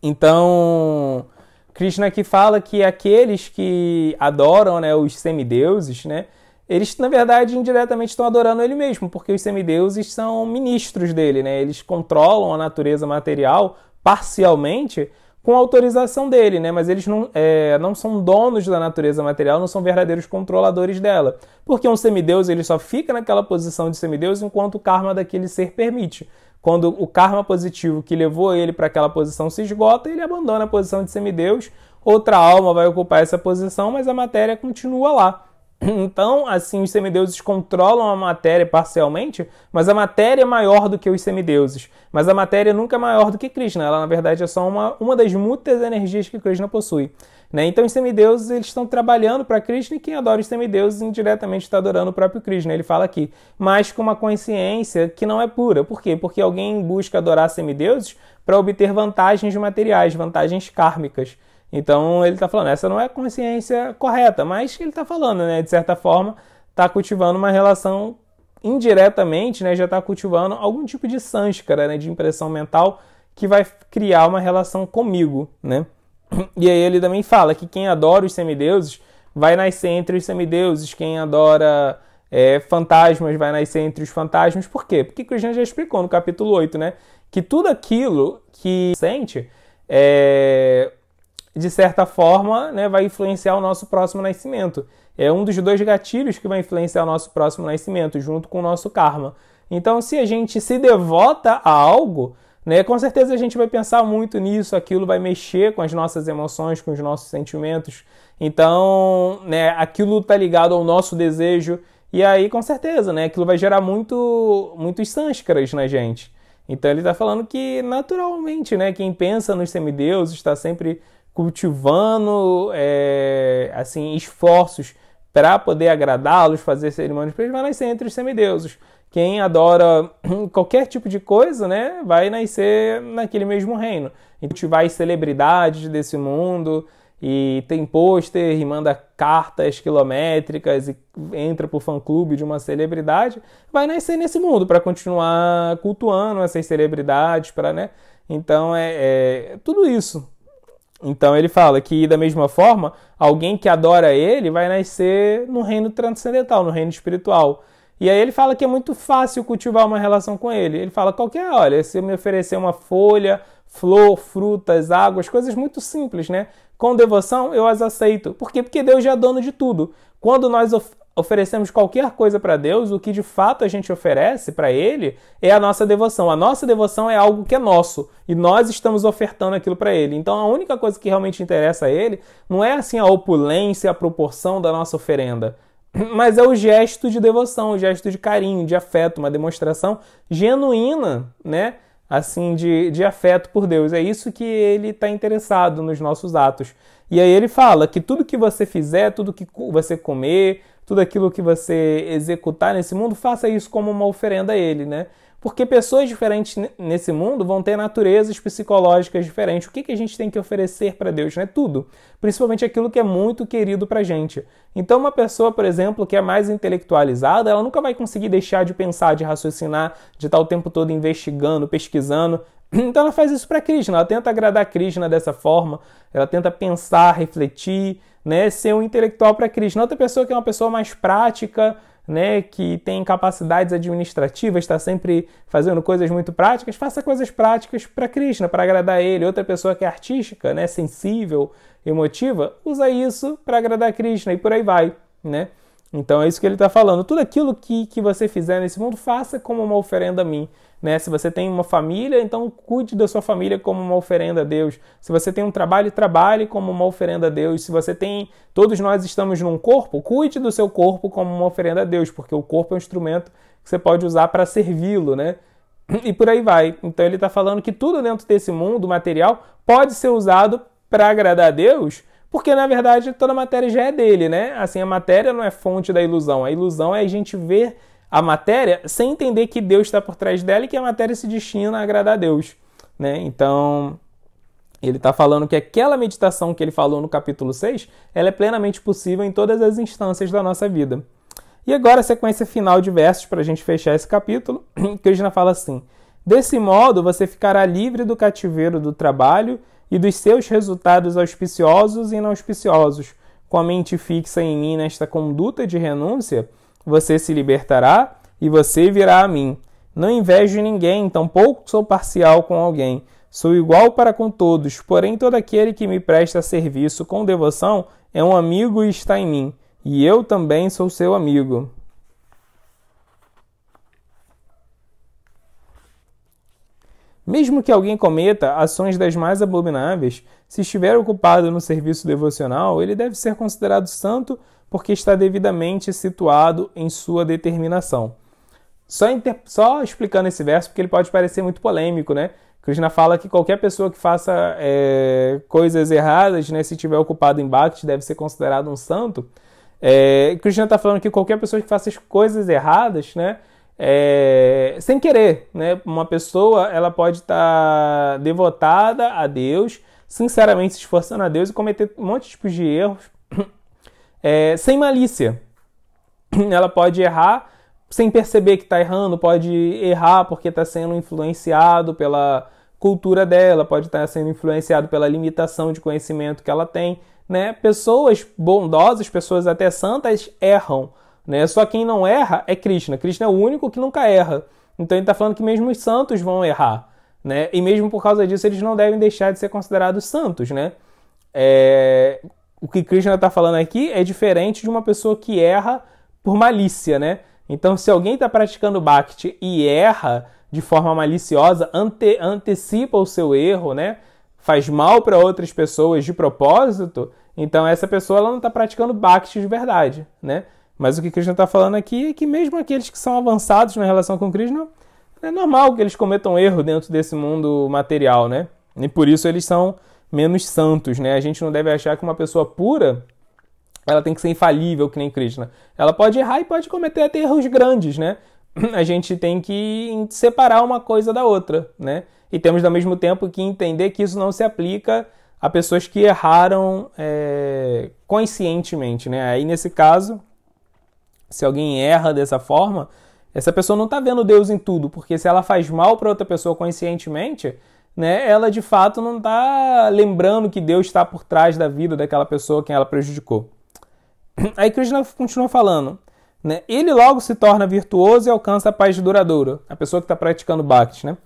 Então, Krishna aqui fala que aqueles que adoram né, os semideuses, né, eles na verdade indiretamente estão adorando ele mesmo, porque os semideuses são ministros dele, né, eles controlam a natureza material parcialmente, com autorização dele, né? Mas eles não, é, não são donos da natureza material, não são verdadeiros controladores dela. Porque um semideus ele só fica naquela posição de semideus enquanto o karma daquele ser permite. Quando o karma positivo que levou ele para aquela posição se esgota, ele abandona a posição de semideus. Outra alma vai ocupar essa posição, mas a matéria continua lá. Então, assim, os semideuses controlam a matéria parcialmente, mas a matéria é maior do que os semideuses. Mas a matéria nunca é maior do que Krishna, ela na verdade é só uma, uma das muitas energias que Krishna possui. Né? Então, os semideuses eles estão trabalhando para Krishna e quem adora os semideuses indiretamente está adorando o próprio Krishna, ele fala aqui, mas com uma consciência que não é pura. Por quê? Porque alguém busca adorar semideuses para obter vantagens materiais, vantagens kármicas. Então ele está falando, essa não é a consciência correta, mas ele está falando, né? De certa forma, está cultivando uma relação indiretamente, né? Já está cultivando algum tipo de sânscara, né? De impressão mental que vai criar uma relação comigo, né? E aí ele também fala que quem adora os semideuses vai nascer entre os semideuses, quem adora é, fantasmas vai nascer entre os fantasmas. Por quê? Porque o já explicou no capítulo 8, né? Que tudo aquilo que sente é de certa forma, né, vai influenciar o nosso próximo nascimento. É um dos dois gatilhos que vai influenciar o nosso próximo nascimento, junto com o nosso karma. Então, se a gente se devota a algo, né, com certeza a gente vai pensar muito nisso, aquilo vai mexer com as nossas emoções, com os nossos sentimentos. Então, né, aquilo tá ligado ao nosso desejo. E aí, com certeza, né, aquilo vai gerar muito, muitos sânscaras na gente. Então ele está falando que naturalmente, né, quem pensa nos semideuses está sempre cultivando é, assim esforços para poder agradá-los, fazer cerimônias para eles, vai nascer entre os semideuses. Quem adora qualquer tipo de coisa, né, vai nascer naquele mesmo reino. Então, e cultivar celebridades desse mundo, e tem pôster, e manda cartas quilométricas, e entra pro fã-clube de uma celebridade, vai nascer nesse mundo para continuar cultuando essas celebridades, para, né? Então é, é tudo isso, então ele fala que, da mesma forma, alguém que adora ele vai nascer no reino transcendental, no reino espiritual. E aí ele fala que é muito fácil cultivar uma relação com ele. Ele fala qualquer, olha, se eu me oferecer uma folha, flor, frutas, águas, coisas muito simples, né? Com devoção eu as aceito. Por quê? Porque Deus já é dono de tudo. Quando nós oferecemos qualquer coisa para Deus, o que de fato a gente oferece para Ele é a nossa devoção. A nossa devoção é algo que é nosso e nós estamos ofertando aquilo para Ele. Então a única coisa que realmente interessa a Ele não é assim a opulência, a proporção da nossa oferenda, mas é o gesto de devoção, o gesto de carinho, de afeto, uma demonstração genuína, né? Assim, de, de afeto por Deus. É isso que ele está interessado nos nossos atos. E aí ele fala que tudo que você fizer, tudo que você comer, tudo aquilo que você executar nesse mundo, faça isso como uma oferenda a ele, né? Porque pessoas diferentes nesse mundo vão ter naturezas psicológicas diferentes. O que, que a gente tem que oferecer para Deus? é Tudo. Principalmente aquilo que é muito querido para a gente. Então, uma pessoa, por exemplo, que é mais intelectualizada, ela nunca vai conseguir deixar de pensar, de raciocinar, de estar o tempo todo investigando, pesquisando. Então, ela faz isso para Krishna. Ela tenta agradar Krishna dessa forma. Ela tenta pensar, refletir né, ser um intelectual para Krishna. Outra pessoa que é uma pessoa mais prática, né, que tem capacidades administrativas, está sempre fazendo coisas muito práticas, faça coisas práticas para Krishna, para agradar ele. Outra pessoa que é artística, né, sensível, emotiva, usa isso para agradar Krishna e por aí vai, né? Então é isso que ele está falando. Tudo aquilo que, que você fizer nesse mundo, faça como uma oferenda a mim. Né? Se você tem uma família, então cuide da sua família como uma oferenda a Deus. Se você tem um trabalho, trabalhe como uma oferenda a Deus. Se você tem. Todos nós estamos num corpo, cuide do seu corpo como uma oferenda a Deus, porque o corpo é um instrumento que você pode usar para servi-lo, né? E por aí vai. Então ele está falando que tudo dentro desse mundo material pode ser usado para agradar a Deus, porque na verdade toda a matéria já é dele, né? Assim, a matéria não é fonte da ilusão. A ilusão é a gente ver a matéria sem entender que Deus está por trás dela e que a matéria se destina a agradar a Deus. Né? Então, ele está falando que aquela meditação que ele falou no capítulo 6, ela é plenamente possível em todas as instâncias da nossa vida. E agora a sequência final de versos para a gente fechar esse capítulo, Krishna fala assim: Desse modo você ficará livre do cativeiro do trabalho e dos seus resultados auspiciosos e não auspiciosos. Com a mente fixa em mim nesta conduta de renúncia, você se libertará e você virá a mim. Não invejo ninguém, tampouco sou parcial com alguém. Sou igual para com todos, porém todo aquele que me presta serviço com devoção é um amigo e está em mim, e eu também sou seu amigo. Mesmo que alguém cometa ações das mais abomináveis, se estiver ocupado no serviço devocional, ele deve ser considerado santo porque está devidamente situado em sua determinação. Só, inter... Só explicando esse verso, porque ele pode parecer muito polêmico, né? Krishna fala que qualquer pessoa que faça é, coisas erradas, né, se tiver ocupado em bhakti, deve ser considerado um santo. É, Krishna está falando que qualquer pessoa que faça as coisas erradas, né, é, sem querer, né, uma pessoa ela pode estar tá devotada a Deus, sinceramente se esforçando a Deus e cometer um monte de tipos de erros é, sem malícia. Ela pode errar sem perceber que está errando, pode errar porque está sendo influenciado pela cultura dela, pode estar tá sendo influenciado pela limitação de conhecimento que ela tem. Né? Pessoas bondosas, pessoas até santas, erram. Né? Só quem não erra é Krishna. Krishna é o único que nunca erra. Então ele está falando que mesmo os santos vão errar. Né? E mesmo por causa disso, eles não devem deixar de ser considerados santos. Né? É o que Krishna está falando aqui é diferente de uma pessoa que erra por malícia, né? Então, se alguém está praticando bhakti e erra de forma maliciosa, ante, antecipa o seu erro, né? Faz mal para outras pessoas de propósito, então essa pessoa ela não está praticando bhakti de verdade, né? Mas o que Krishna está falando aqui é que mesmo aqueles que são avançados na relação com Krishna, é normal que eles cometam erro dentro desse mundo material, né? E por isso eles são menos santos, né? A gente não deve achar que uma pessoa pura ela tem que ser infalível que nem Krishna. Ela pode errar e pode cometer até erros grandes, né? A gente tem que separar uma coisa da outra, né? E temos ao mesmo tempo que entender que isso não se aplica a pessoas que erraram é, conscientemente, né? Aí nesse caso, se alguém erra dessa forma, essa pessoa não está vendo Deus em tudo, porque se ela faz mal para outra pessoa conscientemente, né, ela de fato não está lembrando que Deus está por trás da vida daquela pessoa quem ela prejudicou. Aí Krishna continua falando. Né, ele logo se torna virtuoso e alcança a paz duradoura, a pessoa que está praticando Bhakti. Né?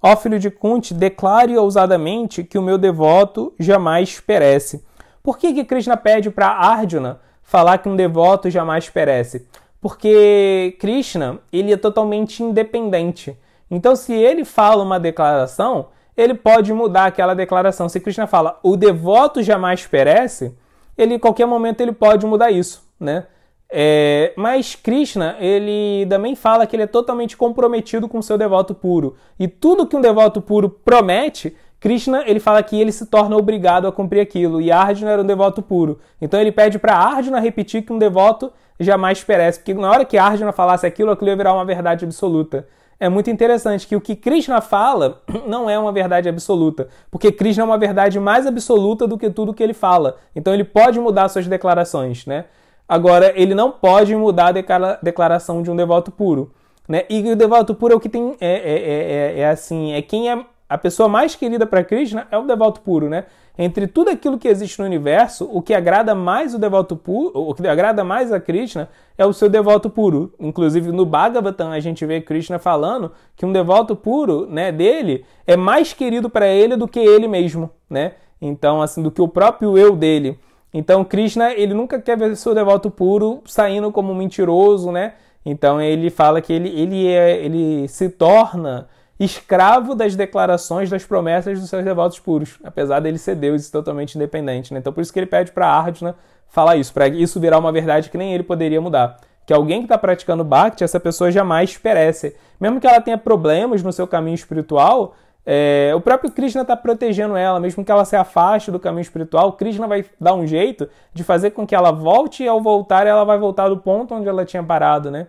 Ó filho de Kunti, declare ousadamente que o meu devoto jamais perece. Por que, que Krishna pede para Arjuna falar que um devoto jamais perece? Porque Krishna ele é totalmente independente. Então, se ele fala uma declaração, ele pode mudar aquela declaração. Se Krishna fala, o devoto jamais perece, ele, em qualquer momento ele pode mudar isso, né? É, mas Krishna, ele também fala que ele é totalmente comprometido com o seu devoto puro. E tudo que um devoto puro promete, Krishna, ele fala que ele se torna obrigado a cumprir aquilo. E Arjuna era um devoto puro. Então ele pede para Arjuna repetir que um devoto jamais perece. Porque na hora que Arjuna falasse aquilo, aquilo ia virar uma verdade absoluta é muito interessante que o que Krishna fala não é uma verdade absoluta, porque Krishna é uma verdade mais absoluta do que tudo que ele fala. Então ele pode mudar suas declarações, né? Agora ele não pode mudar a declaração de um devoto puro, né? E o devoto puro é o que tem é, é, é, é, é assim é quem é a pessoa mais querida para Krishna é o devoto puro, né? Entre tudo aquilo que existe no universo, o que agrada mais o devoto puro, o que agrada mais a Krishna é o seu devoto puro. Inclusive no Bhagavatam a gente vê Krishna falando que um devoto puro, né, dele é mais querido para ele do que ele mesmo, né? Então, assim, do que o próprio eu dele. Então, Krishna, ele nunca quer ver seu devoto puro saindo como mentiroso, né? Então, ele fala que ele, ele, é, ele se torna escravo das declarações, das promessas dos seus devotos puros, apesar dele ser Deus e totalmente independente. Né? Então, por isso que ele pede para Arjuna falar isso, para isso virar uma verdade que nem ele poderia mudar. Que alguém que está praticando Bhakti, essa pessoa jamais perece. Mesmo que ela tenha problemas no seu caminho espiritual, é, o próprio Krishna está protegendo ela, mesmo que ela se afaste do caminho espiritual, Krishna vai dar um jeito de fazer com que ela volte e ao voltar ela vai voltar do ponto onde ela tinha parado, né?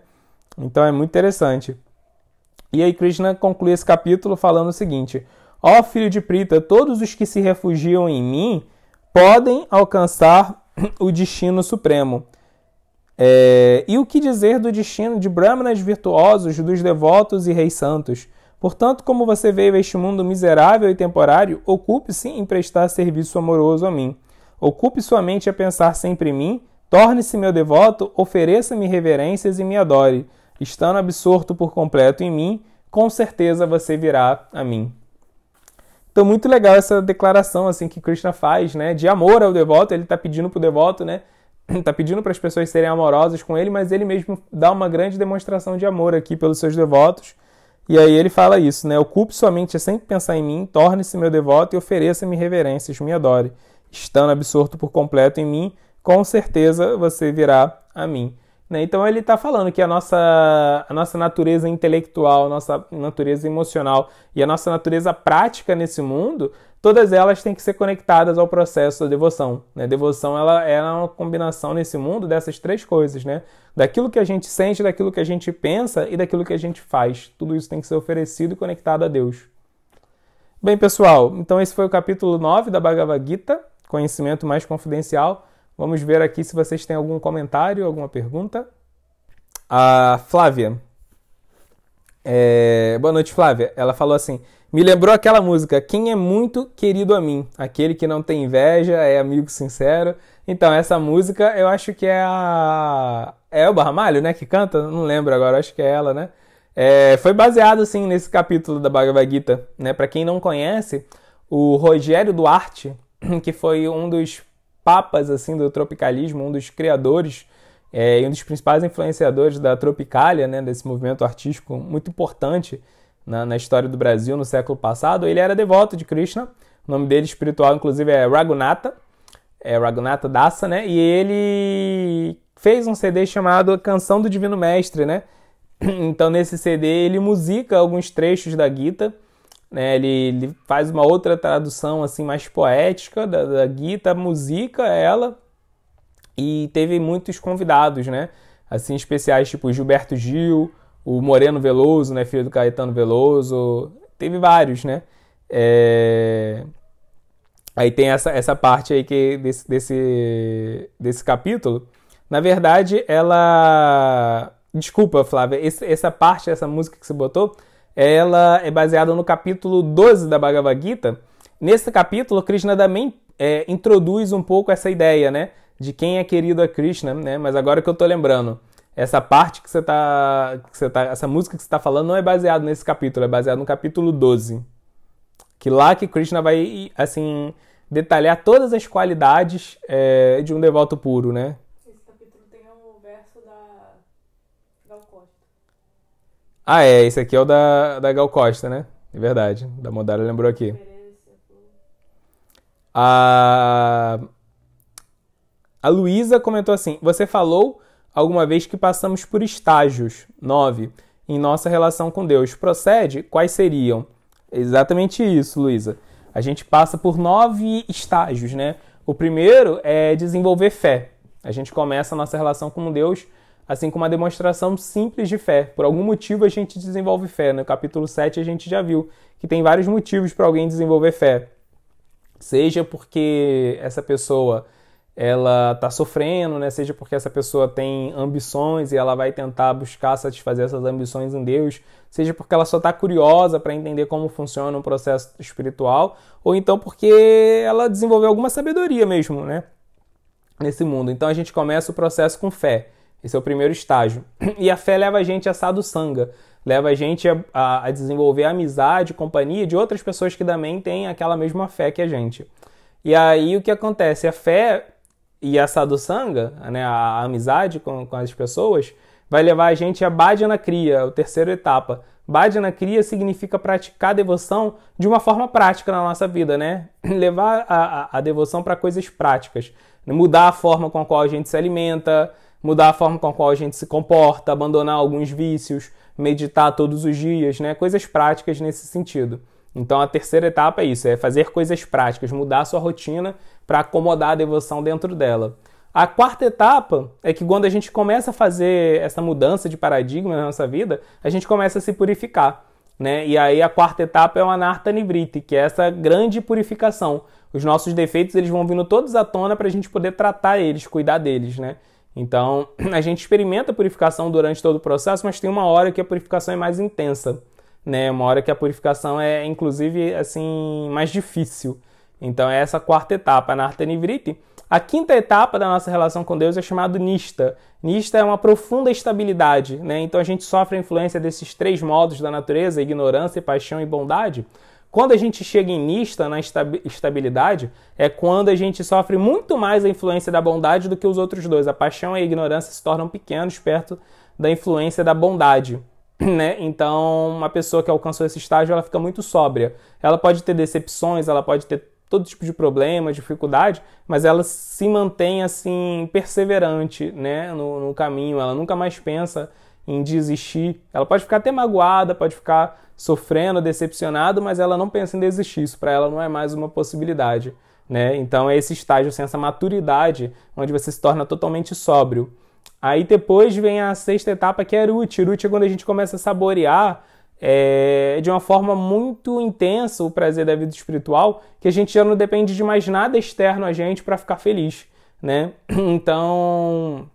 Então é muito interessante. E aí Krishna conclui esse capítulo falando o seguinte: Ó oh, filho de Prita, todos os que se refugiam em mim podem alcançar o destino supremo. É, e o que dizer do destino de brahmanas virtuosos, dos devotos e reis santos? Portanto, como você veio a este mundo miserável e temporário, ocupe-se em prestar serviço amoroso a mim. Ocupe sua mente a pensar sempre em mim, torne-se meu devoto, ofereça-me reverências e me adore estando absorto por completo em mim, com certeza você virá a mim. Então muito legal essa declaração assim que Krishna faz, né, de amor ao devoto, ele está pedindo para o devoto, né, está pedindo para as pessoas serem amorosas com ele, mas ele mesmo dá uma grande demonstração de amor aqui pelos seus devotos. E aí ele fala isso, né? Ocupe sua mente é sempre pensar em mim, torne-se meu devoto e ofereça-me reverências, me adore. Estando absorto por completo em mim, com certeza você virá a mim. Né? Então ele está falando que a nossa, a nossa natureza intelectual, a nossa natureza emocional e a nossa natureza prática nesse mundo, todas elas têm que ser conectadas ao processo da devoção. Né? Devoção ela, ela é uma combinação nesse mundo dessas três coisas, né? Daquilo que a gente sente, daquilo que a gente pensa e daquilo que a gente faz. Tudo isso tem que ser oferecido e conectado a Deus. Bem, pessoal, então esse foi o capítulo 9 da Bhagavad Gita, Conhecimento Mais Confidencial. Vamos ver aqui se vocês têm algum comentário, alguma pergunta. A Flávia. É... Boa noite, Flávia. Ela falou assim: me lembrou aquela música, Quem é muito querido a mim, aquele que não tem inveja, é amigo sincero. Então, essa música eu acho que é a. É o Barramalho, né? Que canta? Não lembro agora, acho que é ela, né? É... foi baseado, assim, nesse capítulo da Bhagavad Gita, né? Pra quem não conhece, o Rogério Duarte, que foi um dos papas assim do tropicalismo, um dos criadores é, e um dos principais influenciadores da Tropicália, né, desse movimento artístico muito importante na, na, história do Brasil no século passado. Ele era devoto de Krishna, o nome dele espiritual inclusive é Raghunatha, é Raghunatha Dasa, né, e ele fez um CD chamado Canção do Divino Mestre, né, então nesse CD ele musica alguns trechos da Gita, né, ele, ele, faz uma outra tradução assim mais poética da, da Gita, música ela e teve muitos convidados, né? Assim especiais tipo Gilberto Gil, o Moreno Veloso, né, filho do Caetano Veloso, teve vários, né? É... Aí tem essa, essa parte aí que desse, desse, desse capítulo. Na verdade, ela. Desculpa, Flávia, esse, essa parte, essa música que você botou, ela é baseada no capítulo 12 da Bhagavad Gita. Nesse capítulo, Krishna também é, introduz um pouco essa ideia, né? De quem é querido a Krishna, né? Mas agora que eu tô lembrando, essa parte que você tá. Que você tá essa música que você tá falando não é baseada nesse capítulo, é baseada no capítulo 12. Que lá que Krishna vai, assim, detalhar todas as qualidades é, de um devoto puro, né? Ah, é, esse aqui é o da, da Gal Costa, né? É verdade, da Modara lembrou aqui. A, a Luísa comentou assim: Você falou alguma vez que passamos por estágios, nove, em nossa relação com Deus. Procede? Quais seriam? Exatamente isso, Luísa. A gente passa por nove estágios, né? O primeiro é desenvolver fé. A gente começa a nossa relação com Deus assim como a demonstração simples de fé. Por algum motivo a gente desenvolve fé. No né? capítulo 7 a gente já viu que tem vários motivos para alguém desenvolver fé. Seja porque essa pessoa ela está sofrendo, né? seja porque essa pessoa tem ambições e ela vai tentar buscar satisfazer essas ambições em Deus, seja porque ela só está curiosa para entender como funciona um processo espiritual, ou então porque ela desenvolveu alguma sabedoria mesmo né? nesse mundo. Então a gente começa o processo com fé. Esse é o primeiro estágio. E a fé leva a gente a sadhusanga, leva a gente a, a, a desenvolver amizade, companhia de outras pessoas que também têm aquela mesma fé que a gente. E aí o que acontece? A fé e a sadhusanga, né, a amizade com, com as pessoas, vai levar a gente a badana cria, a terceira etapa. Badana cria significa praticar devoção de uma forma prática na nossa vida, né? Levar a, a, a devoção para coisas práticas, mudar a forma com a qual a gente se alimenta, mudar a forma com a qual a gente se comporta, abandonar alguns vícios, meditar todos os dias, né? Coisas práticas nesse sentido. Então a terceira etapa é isso, é fazer coisas práticas, mudar a sua rotina para acomodar a devoção dentro dela. A quarta etapa é que quando a gente começa a fazer essa mudança de paradigma na nossa vida, a gente começa a se purificar. Né? E aí a quarta etapa é o anartanibriti, que é essa grande purificação. Os nossos defeitos eles vão vindo todos à tona para a gente poder tratar eles, cuidar deles, né? Então, a gente experimenta a purificação durante todo o processo, mas tem uma hora que a purificação é mais intensa, né? Uma hora que a purificação é, inclusive, assim, mais difícil. Então, é essa quarta etapa, na Artenivriti. A quinta etapa da nossa relação com Deus é chamada Nista. Nista é uma profunda estabilidade, né? Então, a gente sofre a influência desses três modos da natureza, ignorância, paixão e bondade, quando a gente chega em nista, na estabilidade, é quando a gente sofre muito mais a influência da bondade do que os outros dois. A paixão e a ignorância se tornam pequenos perto da influência da bondade. Né? Então, uma pessoa que alcançou esse estágio, ela fica muito sóbria. Ela pode ter decepções, ela pode ter todo tipo de problema, dificuldade, mas ela se mantém assim perseverante, né, no, no caminho. Ela nunca mais pensa em desistir. Ela pode ficar até magoada, pode ficar sofrendo, decepcionada, mas ela não pensa em desistir. Isso para ela não é mais uma possibilidade. Né? Então é esse estágio, assim, essa maturidade, onde você se torna totalmente sóbrio. Aí depois vem a sexta etapa que é Ruth. Ruth é quando a gente começa a saborear é, de uma forma muito intensa o prazer da vida espiritual, que a gente já não depende de mais nada externo a gente para ficar feliz. Né? Então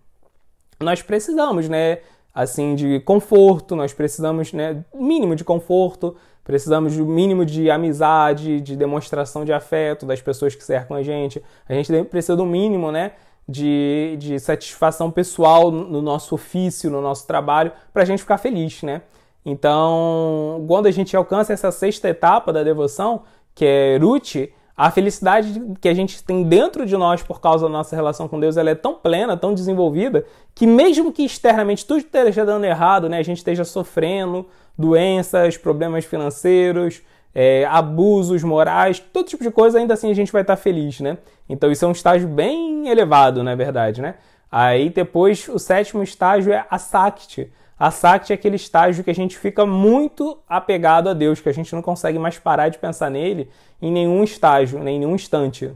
nós precisamos, né? assim de conforto, nós precisamos, né, mínimo de conforto, precisamos do mínimo de amizade, de demonstração de afeto das pessoas que cercam a gente. A gente precisa do mínimo, né, de, de satisfação pessoal no nosso ofício, no nosso trabalho, para a gente ficar feliz, né? Então, quando a gente alcança essa sexta etapa da devoção, que é Ruth, a felicidade que a gente tem dentro de nós por causa da nossa relação com Deus, ela é tão plena, tão desenvolvida, que mesmo que externamente tudo esteja dando errado, né, a gente esteja sofrendo doenças, problemas financeiros, é, abusos morais, todo tipo de coisa, ainda assim a gente vai estar feliz, né? Então isso é um estágio bem elevado, na é verdade, né? Aí depois o sétimo estágio é a sakti, a Sakti é aquele estágio que a gente fica muito apegado a Deus, que a gente não consegue mais parar de pensar nele em nenhum estágio, nem em nenhum instante.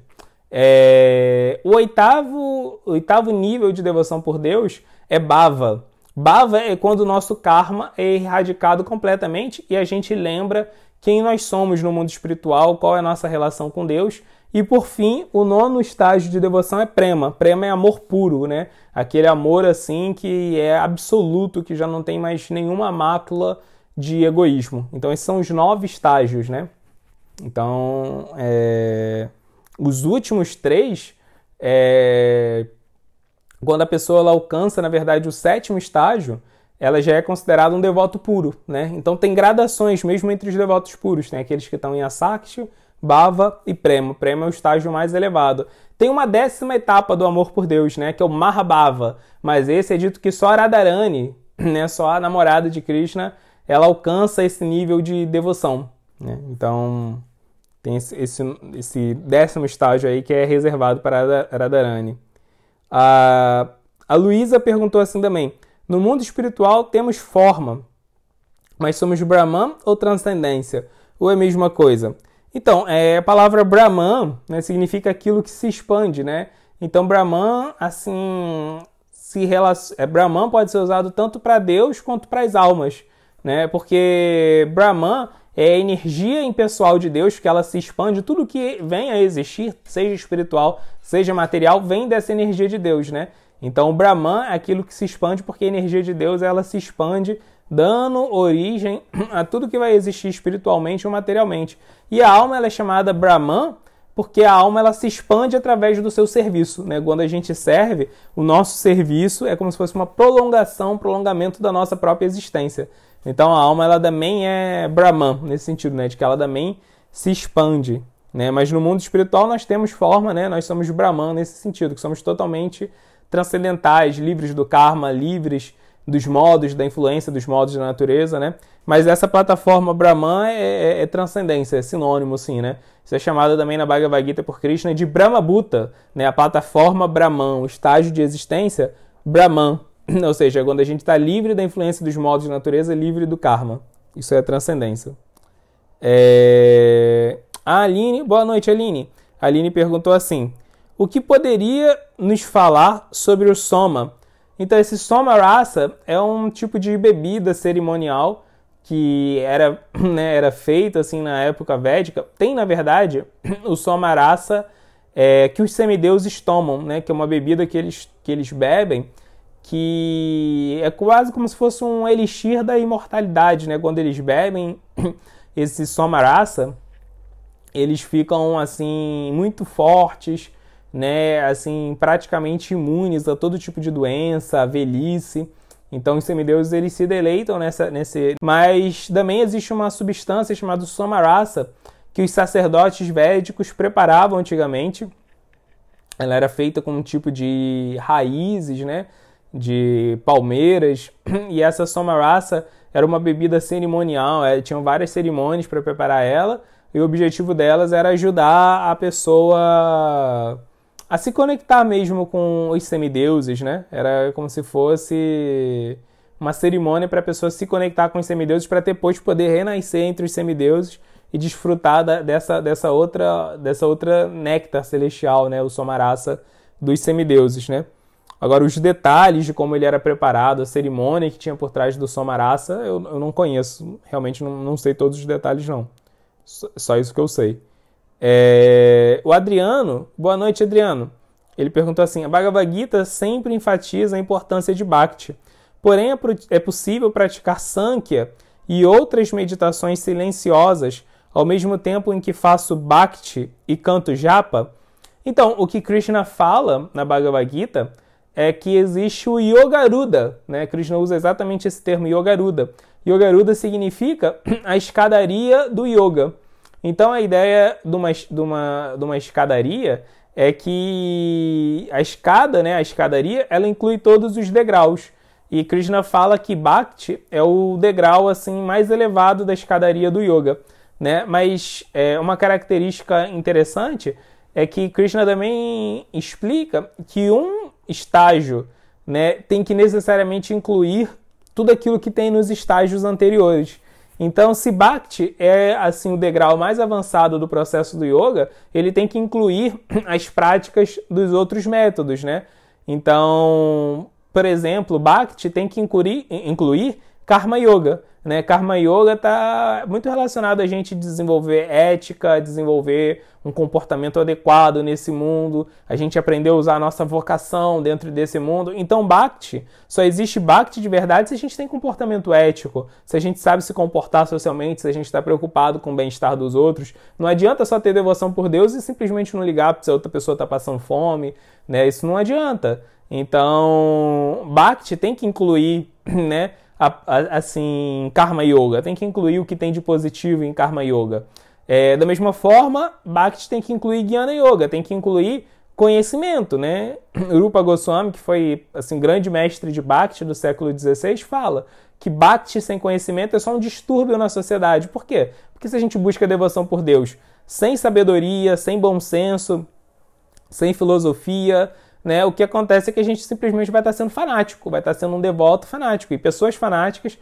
É... O oitavo, oitavo nível de devoção por Deus é Bava. Bava é quando o nosso karma é erradicado completamente e a gente lembra quem nós somos no mundo espiritual, qual é a nossa relação com Deus e por fim, o nono estágio de devoção é prema. Prema é amor puro, né? Aquele amor assim que é absoluto, que já não tem mais nenhuma mácula de egoísmo. Então esses são os nove estágios, né? Então, é... os últimos três, é... quando a pessoa ela alcança, na verdade, o sétimo estágio, ela já é considerada um devoto puro, né? Então tem gradações mesmo entre os devotos puros. Tem aqueles que estão em asakti, bhava e prema. Prema é o estágio mais elevado. Tem uma décima etapa do amor por Deus, né, que é o mahabhava, mas esse é dito que só a Radharani, né, só a namorada de Krishna, ela alcança esse nível de devoção. Né? Então, tem esse, esse, esse, décimo estágio aí que é reservado para a Radharani. A, a Luísa perguntou assim também: No mundo espiritual temos forma, mas somos Brahman ou transcendência? Ou é a mesma coisa? Então, é, a palavra Brahman né, significa aquilo que se expande, né? Então, Brahman, assim, se relaciona, É, Brahman pode ser usado tanto para Deus quanto para as almas, né? Porque Brahman é a energia impessoal de Deus que ela se expande, tudo que vem a existir, seja espiritual, seja material, vem dessa energia de Deus, né? Então, o Brahman é aquilo que se expande, porque a energia de Deus ela se expande dando origem a tudo que vai existir espiritualmente ou materialmente. E a alma ela é chamada Brahman porque a alma ela se expande através do seu serviço. Né? Quando a gente serve, o nosso serviço é como se fosse uma prolongação, um prolongamento da nossa própria existência. Então a alma ela também é Brahman, nesse sentido, né? de que ela também se expande. Né? Mas no mundo espiritual nós temos forma, né? nós somos Brahman nesse sentido, que somos totalmente transcendentais, livres do karma, livres dos modos, da influência dos modos da natureza, né? Mas essa plataforma Brahman é, é, é transcendência, é sinônimo, sim, né? Isso é chamado também na Bhagavad Gita por Krishna de Brahmabhuta, né? A plataforma Brahman, o estágio de existência Brahman, ou seja, quando a gente está livre da influência dos modos da natureza, livre do karma. Isso é transcendência. É... A Aline, boa noite, Aline. A Aline perguntou assim: O que poderia nos falar sobre o soma? Então esse somarasa é um tipo de bebida cerimonial que era, né, era feito assim na época védica. Tem na verdade o somarasa é, que os semideuses tomam, né, que é uma bebida que eles, que eles bebem que é quase como se fosse um elixir da imortalidade, né? Quando eles bebem esse somarasa, eles ficam assim muito fortes, né, assim, praticamente imunes a todo tipo de doença, a velhice. Então os semideuses eles se deleitam nessa nesse, mas também existe uma substância chamada somarasa que os sacerdotes védicos preparavam antigamente. Ela era feita com um tipo de raízes, né, de palmeiras, e essa somarasa era uma bebida cerimonial, é, tinham várias cerimônias para preparar ela, e o objetivo delas era ajudar a pessoa a se conectar mesmo com os semideuses, né? Era como se fosse uma cerimônia para a pessoa se conectar com os semideuses para depois poder renascer entre os semideuses e desfrutar da, dessa, dessa outra dessa outra néctar celestial, né, o somarasa dos semideuses, né? Agora os detalhes de como ele era preparado, a cerimônia que tinha por trás do somarasa, eu, eu não conheço, realmente não, não sei todos os detalhes não. Só, só isso que eu sei. É, o Adriano, boa noite, Adriano. Ele perguntou assim: a Bhagavad Gita sempre enfatiza a importância de Bhakti, porém é, é possível praticar Sankhya e outras meditações silenciosas ao mesmo tempo em que faço Bhakti e canto japa? Então, o que Krishna fala na Bhagavad Gita é que existe o Yogaruda, né? Krishna usa exatamente esse termo Yogaruda. Yogaruda significa a escadaria do yoga. Então a ideia de uma, de uma, de uma escadaria é que a escada, né, a escadaria, ela inclui todos os degraus. E Krishna fala que Bhakti é o degrau assim mais elevado da escadaria do yoga, né? Mas é, uma característica interessante é que Krishna também explica que um estágio, né, tem que necessariamente incluir tudo aquilo que tem nos estágios anteriores. Então, se Bhakti é assim o degrau mais avançado do processo do yoga, ele tem que incluir as práticas dos outros métodos, né? Então, por exemplo, Bhakti tem que incluir, incluir Karma Yoga. Né? Karma Yoga está muito relacionado a gente desenvolver ética, desenvolver um comportamento adequado nesse mundo, a gente aprender a usar a nossa vocação dentro desse mundo. Então, Bhakti, só existe Bhakti de verdade se a gente tem comportamento ético, se a gente sabe se comportar socialmente, se a gente está preocupado com o bem-estar dos outros. Não adianta só ter devoção por Deus e simplesmente não ligar se a outra pessoa está passando fome, né? Isso não adianta. Então, Bhakti tem que incluir, né? assim, Karma Yoga. Tem que incluir o que tem de positivo em Karma Yoga. É, da mesma forma, Bhakti tem que incluir Jnana Yoga, tem que incluir conhecimento, né? Rupa Goswami, que foi assim grande mestre de Bhakti do século XVI, fala que Bhakti sem conhecimento é só um distúrbio na sociedade. Por quê? Porque se a gente busca devoção por Deus sem sabedoria, sem bom senso, sem filosofia, né? O que acontece é que a gente simplesmente vai estar sendo fanático, vai estar sendo um devoto fanático. E pessoas fanáticas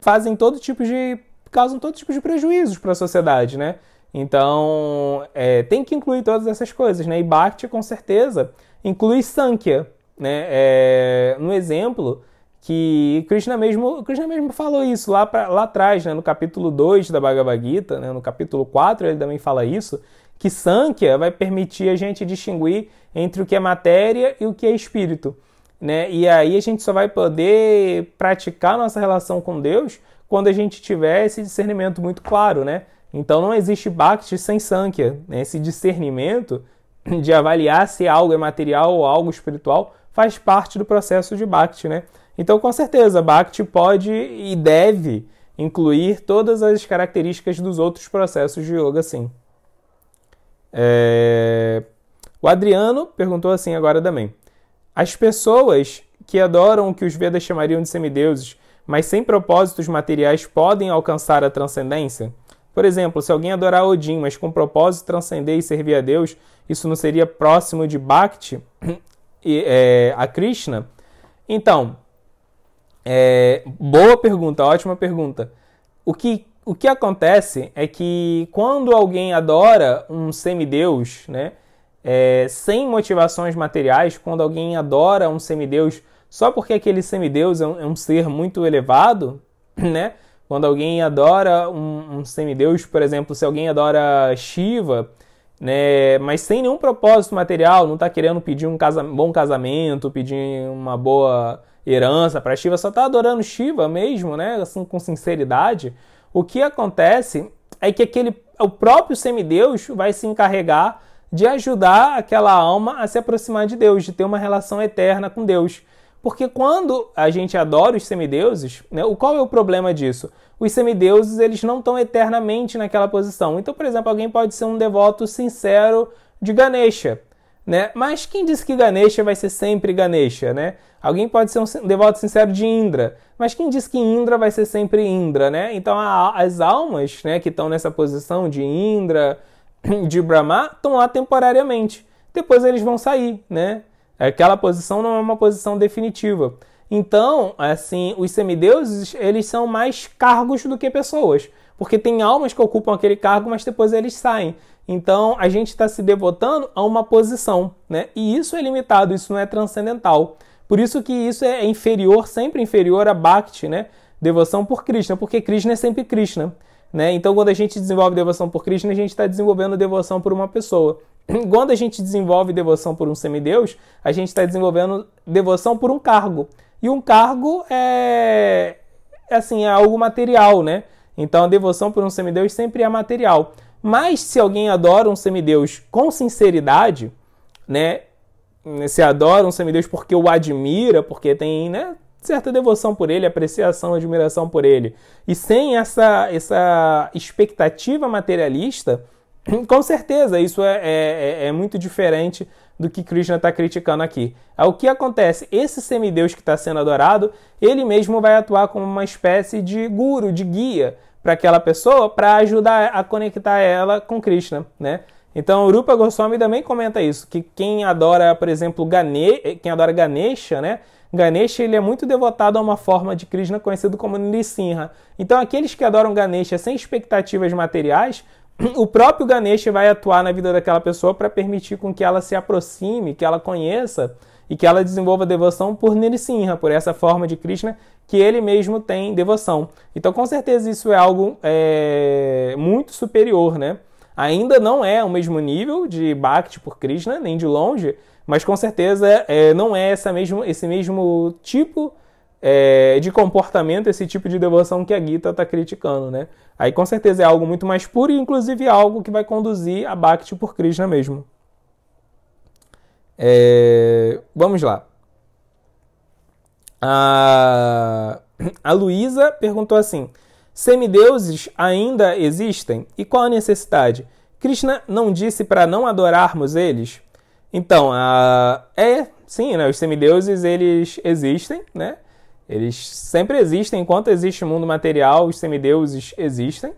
fazem todo tipo de. causam todo tipo de prejuízos para a sociedade, né? Então, é, tem que incluir todas essas coisas, né? E Bhakti, com certeza, inclui Sankhya, né? É, no exemplo que Krishna mesmo, Krishna mesmo falou isso lá, pra, lá atrás, né? No capítulo 2 da Bhagavad Gita, né? No capítulo 4 ele também fala isso, que Sankhya vai permitir a gente distinguir entre o que é matéria e o que é espírito. Né? E aí a gente só vai poder praticar nossa relação com Deus quando a gente tiver esse discernimento muito claro, né? Então não existe Bhakti sem Sankhya. Né? Esse discernimento de avaliar se algo é material ou algo espiritual faz parte do processo de Bhakti, né? Então com certeza, Bhakti pode e deve incluir todas as características dos outros processos de yoga, sim. É... O Adriano perguntou assim agora também. As pessoas que adoram o que os Vedas chamariam de semideuses, mas sem propósitos materiais, podem alcançar a transcendência? Por exemplo, se alguém adorar Odin, mas com propósito transcender e servir a Deus, isso não seria próximo de Bhakti e, é, a Krishna? Então, é, boa pergunta, ótima pergunta. O que o que acontece é que quando alguém adora um semideus, né, é, sem motivações materiais, quando alguém adora um semideus só porque aquele semideus é um, é um ser muito elevado, né? Quando alguém adora um, um, semideus, por exemplo, se alguém adora Shiva, né, mas sem nenhum propósito material, não está querendo pedir um casa, bom casamento, pedir uma boa herança para Shiva, só está adorando Shiva mesmo, né? Assim, com sinceridade o que acontece é que aquele, o próprio semideus vai se encarregar de ajudar aquela alma a se aproximar de Deus, de ter uma relação eterna com Deus. Porque quando a gente adora os semideuses, né, qual é o problema disso? Os semideuses eles não estão eternamente naquela posição. Então, por exemplo, alguém pode ser um devoto sincero de Ganesha, né? Mas quem disse que Ganesha vai ser sempre Ganesha, né? Alguém pode ser um devoto sincero de Indra, mas quem diz que Indra vai ser sempre Indra, né? Então a, as almas, né, que estão nessa posição de Indra, de Brahma, estão lá temporariamente. Depois eles vão sair, né? Aquela posição não é uma posição definitiva. Então, assim, os semideuses, eles são mais cargos do que pessoas, porque tem almas que ocupam aquele cargo, mas depois eles saem. Então a gente está se devotando a uma posição, né? E isso é limitado, isso não é transcendental. Por isso que isso é inferior, sempre inferior a Bhakti, né? Devoção por Krishna, porque Krishna é sempre Krishna. Né? Então, quando a gente desenvolve devoção por Krishna, a gente está desenvolvendo devoção por uma pessoa. Quando a gente desenvolve devoção por um semideus, a gente está desenvolvendo devoção por um cargo. E um cargo é, é assim, é algo material, né? Então a devoção por um semideus sempre é material. Mas se alguém adora um semideus com sinceridade, né? Se adora um semideus porque o admira, porque tem, né? certa devoção por ele, apreciação, admiração por ele. E sem essa, essa expectativa materialista, com certeza isso é, é, é, é muito diferente do que Krishna está criticando aqui. É o que acontece? Esse semideus que está sendo adorado, ele mesmo vai atuar como uma espécie de guru, de guia, para aquela pessoa para ajudar a conectar ela com Krishna, né? Então, Rupa Goswami também comenta isso, que quem adora, por exemplo, Gane, quem adora Ganesha, né? Ganesha ele é muito devotado a uma forma de Krishna conhecido como Nrisimha. Então, aqueles que adoram Ganesha sem expectativas materiais, o próprio Ganesha vai atuar na vida daquela pessoa para permitir com que ela se aproxime, que ela conheça e que ela desenvolva devoção por Nrisimha, por essa forma de Krishna que ele mesmo tem devoção. Então, com certeza, isso é algo é, muito superior, né? Ainda não é o mesmo nível de Bhakti por Krishna, nem de longe, mas com certeza é, não é essa mesmo, esse mesmo tipo é, de comportamento, esse tipo de devoção que a Gita está criticando, né? Aí com certeza é algo muito mais puro e inclusive é algo que vai conduzir a Bhakti por Krishna mesmo. É, vamos lá. A, a Luísa perguntou assim: semideuses ainda existem? E qual a necessidade? Krishna não disse para não adorarmos eles? Então, a, é sim, né? Os semideuses eles existem, né? Eles sempre existem enquanto existe o mundo material, os semideuses existem.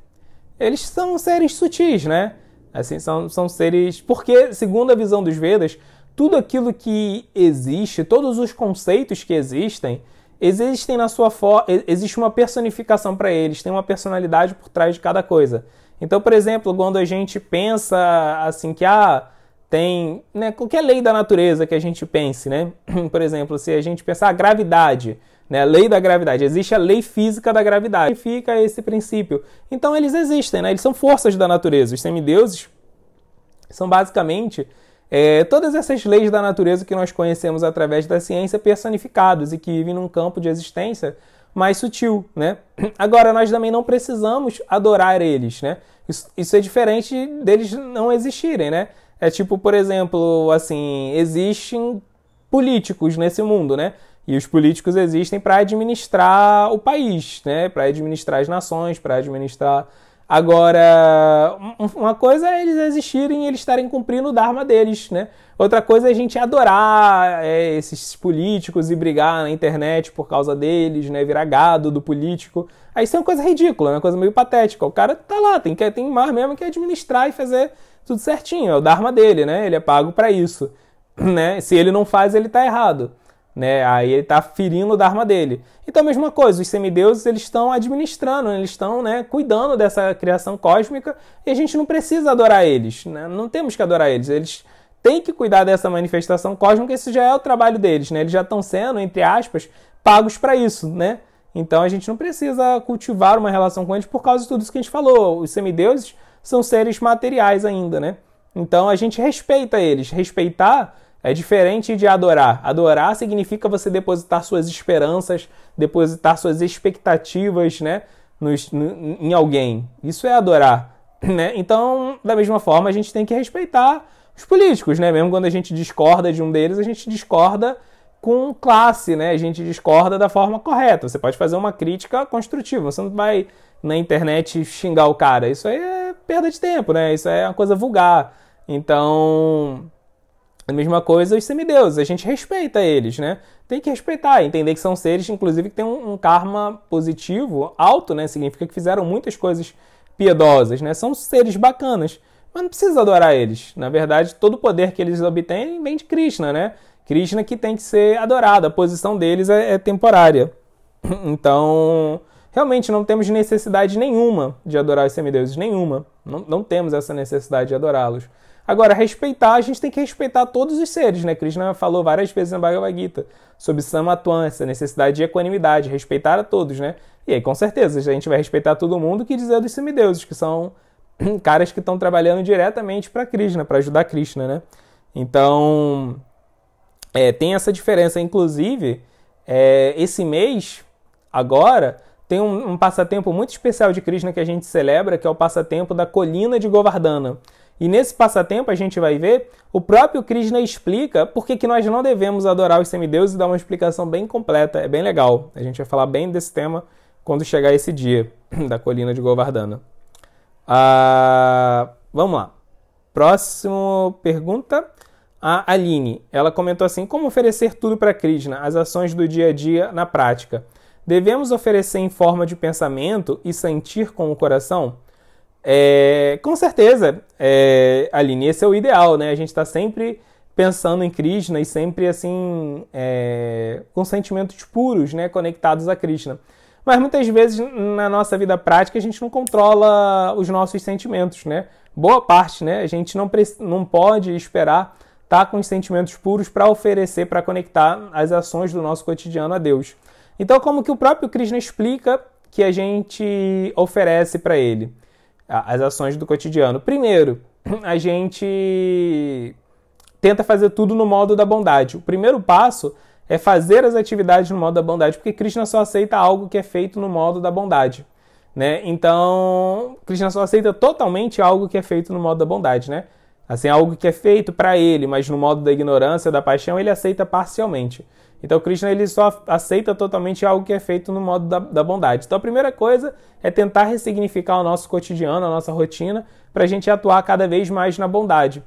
Eles são seres sutis, né? Assim, são, são seres. Porque, segundo a visão dos Vedas, tudo aquilo que existe, todos os conceitos que existem, existem na sua forma, existe uma personificação para eles, tem uma personalidade por trás de cada coisa. Então, por exemplo, quando a gente pensa assim que ah, tem, né, qualquer lei da natureza que a gente pense, né? Por exemplo, se a gente pensar a gravidade, né, a lei da gravidade, existe a lei física da gravidade, fica esse princípio. Então eles existem, né? Eles são forças da natureza. Os semideuses são basicamente é, todas essas leis da natureza que nós conhecemos através da ciência personificados e que vivem num campo de existência mais sutil, né? Agora, nós também não precisamos adorar eles, né? Isso, isso é diferente deles não existirem, né? É tipo, por exemplo, assim, existem políticos nesse mundo, né? E os políticos existem para administrar o país, né? Para administrar as nações, para administrar Agora, uma coisa é eles existirem e eles estarem cumprindo o Dharma deles, né? Outra coisa é a gente adorar é, esses políticos e brigar na internet por causa deles, né? Virar gado do político. Aí isso é uma coisa ridícula, é uma coisa meio patética. O cara tá lá, tem, que, tem mais mesmo que administrar e fazer tudo certinho. É o Dharma dele, né? Ele é pago para isso. Né? Se ele não faz, ele tá errado né? Aí ele está ferindo o dharma dele. Então, mesma coisa, os semideuses eles estão administrando, eles estão né, cuidando dessa criação cósmica e a gente não precisa adorar eles, né? não temos que adorar eles, eles têm que cuidar dessa manifestação cósmica, esse já é o trabalho deles, né? eles já estão sendo, entre aspas, pagos para isso, né? Então a gente não precisa cultivar uma relação com eles por causa de tudo isso que a gente falou. Os semideuses são seres materiais ainda, né? Então a gente respeita eles. Respeitar é diferente de adorar. Adorar significa você depositar suas esperanças, depositar suas expectativas, né, nos, em alguém. Isso é adorar, né? Então, da mesma forma, a gente tem que respeitar os políticos, né? Mesmo quando a gente discorda de um deles, a gente discorda com classe, né? A gente discorda da forma correta. Você pode fazer uma crítica construtiva, você não vai na internet xingar o cara. Isso aí é perda de tempo, né? Isso aí é uma coisa vulgar. Então, a mesma coisa os semideuses, a gente respeita eles, né? Tem que respeitar, entender que são seres, inclusive, que têm um, um karma positivo alto, né? Significa que fizeram muitas coisas piedosas, né? São seres bacanas, mas não precisa adorar eles. Na verdade, todo o poder que eles obtêm vem de Krishna, né? Krishna que tem que ser adorado, a posição deles é, é temporária. Então, realmente não temos necessidade nenhuma de adorar os semideuses, nenhuma. Não, não temos essa necessidade de adorá-los. Agora, respeitar, a gente tem que respeitar todos os seres, né? Krishna falou várias vezes na Bhagavad Gita sobre Samatwan, essa necessidade de equanimidade, respeitar a todos, né? E aí, com certeza, a gente vai respeitar todo mundo que dizer é dos semideuses, que são caras que estão trabalhando diretamente para Krishna, para ajudar Krishna, né? Então, é, tem essa diferença. Inclusive, é, esse mês, agora, tem um, um passatempo muito especial de Krishna que a gente celebra, que é o passatempo da colina de Govardhana. E nesse passatempo a gente vai ver, o próprio Krishna explica por que, que nós não devemos adorar os semideuses e dá uma explicação bem completa, é bem legal. A gente vai falar bem desse tema quando chegar esse dia da colina de Govardhana. Ah, vamos lá. Próxima pergunta. A Aline, ela comentou assim: como oferecer tudo para Krishna, as ações do dia a dia na prática? Devemos oferecer em forma de pensamento e sentir com o coração? É, com certeza, é, Aline, esse é o ideal, né? A gente está sempre pensando em Krishna e sempre assim é, com sentimentos puros, né, conectados a Krishna. Mas muitas vezes na nossa vida prática a gente não controla os nossos sentimentos, né? Boa parte, né? A gente não, não pode esperar estar tá com os sentimentos puros para oferecer, para conectar as ações do nosso cotidiano a Deus. Então, como que o próprio Krishna explica que a gente oferece para ele? as ações do cotidiano. Primeiro, a gente tenta fazer tudo no modo da bondade. O primeiro passo é fazer as atividades no modo da bondade, porque Krishna só aceita algo que é feito no modo da bondade. Né? Então, Krishna só aceita totalmente algo que é feito no modo da bondade, né? Assim, algo que é feito para ele, mas no modo da ignorância, da paixão, ele aceita parcialmente. Então Krishna ele só aceita totalmente algo que é feito no modo da, da bondade. Então a primeira coisa é tentar ressignificar o nosso cotidiano, a nossa rotina, para a gente atuar cada vez mais na bondade.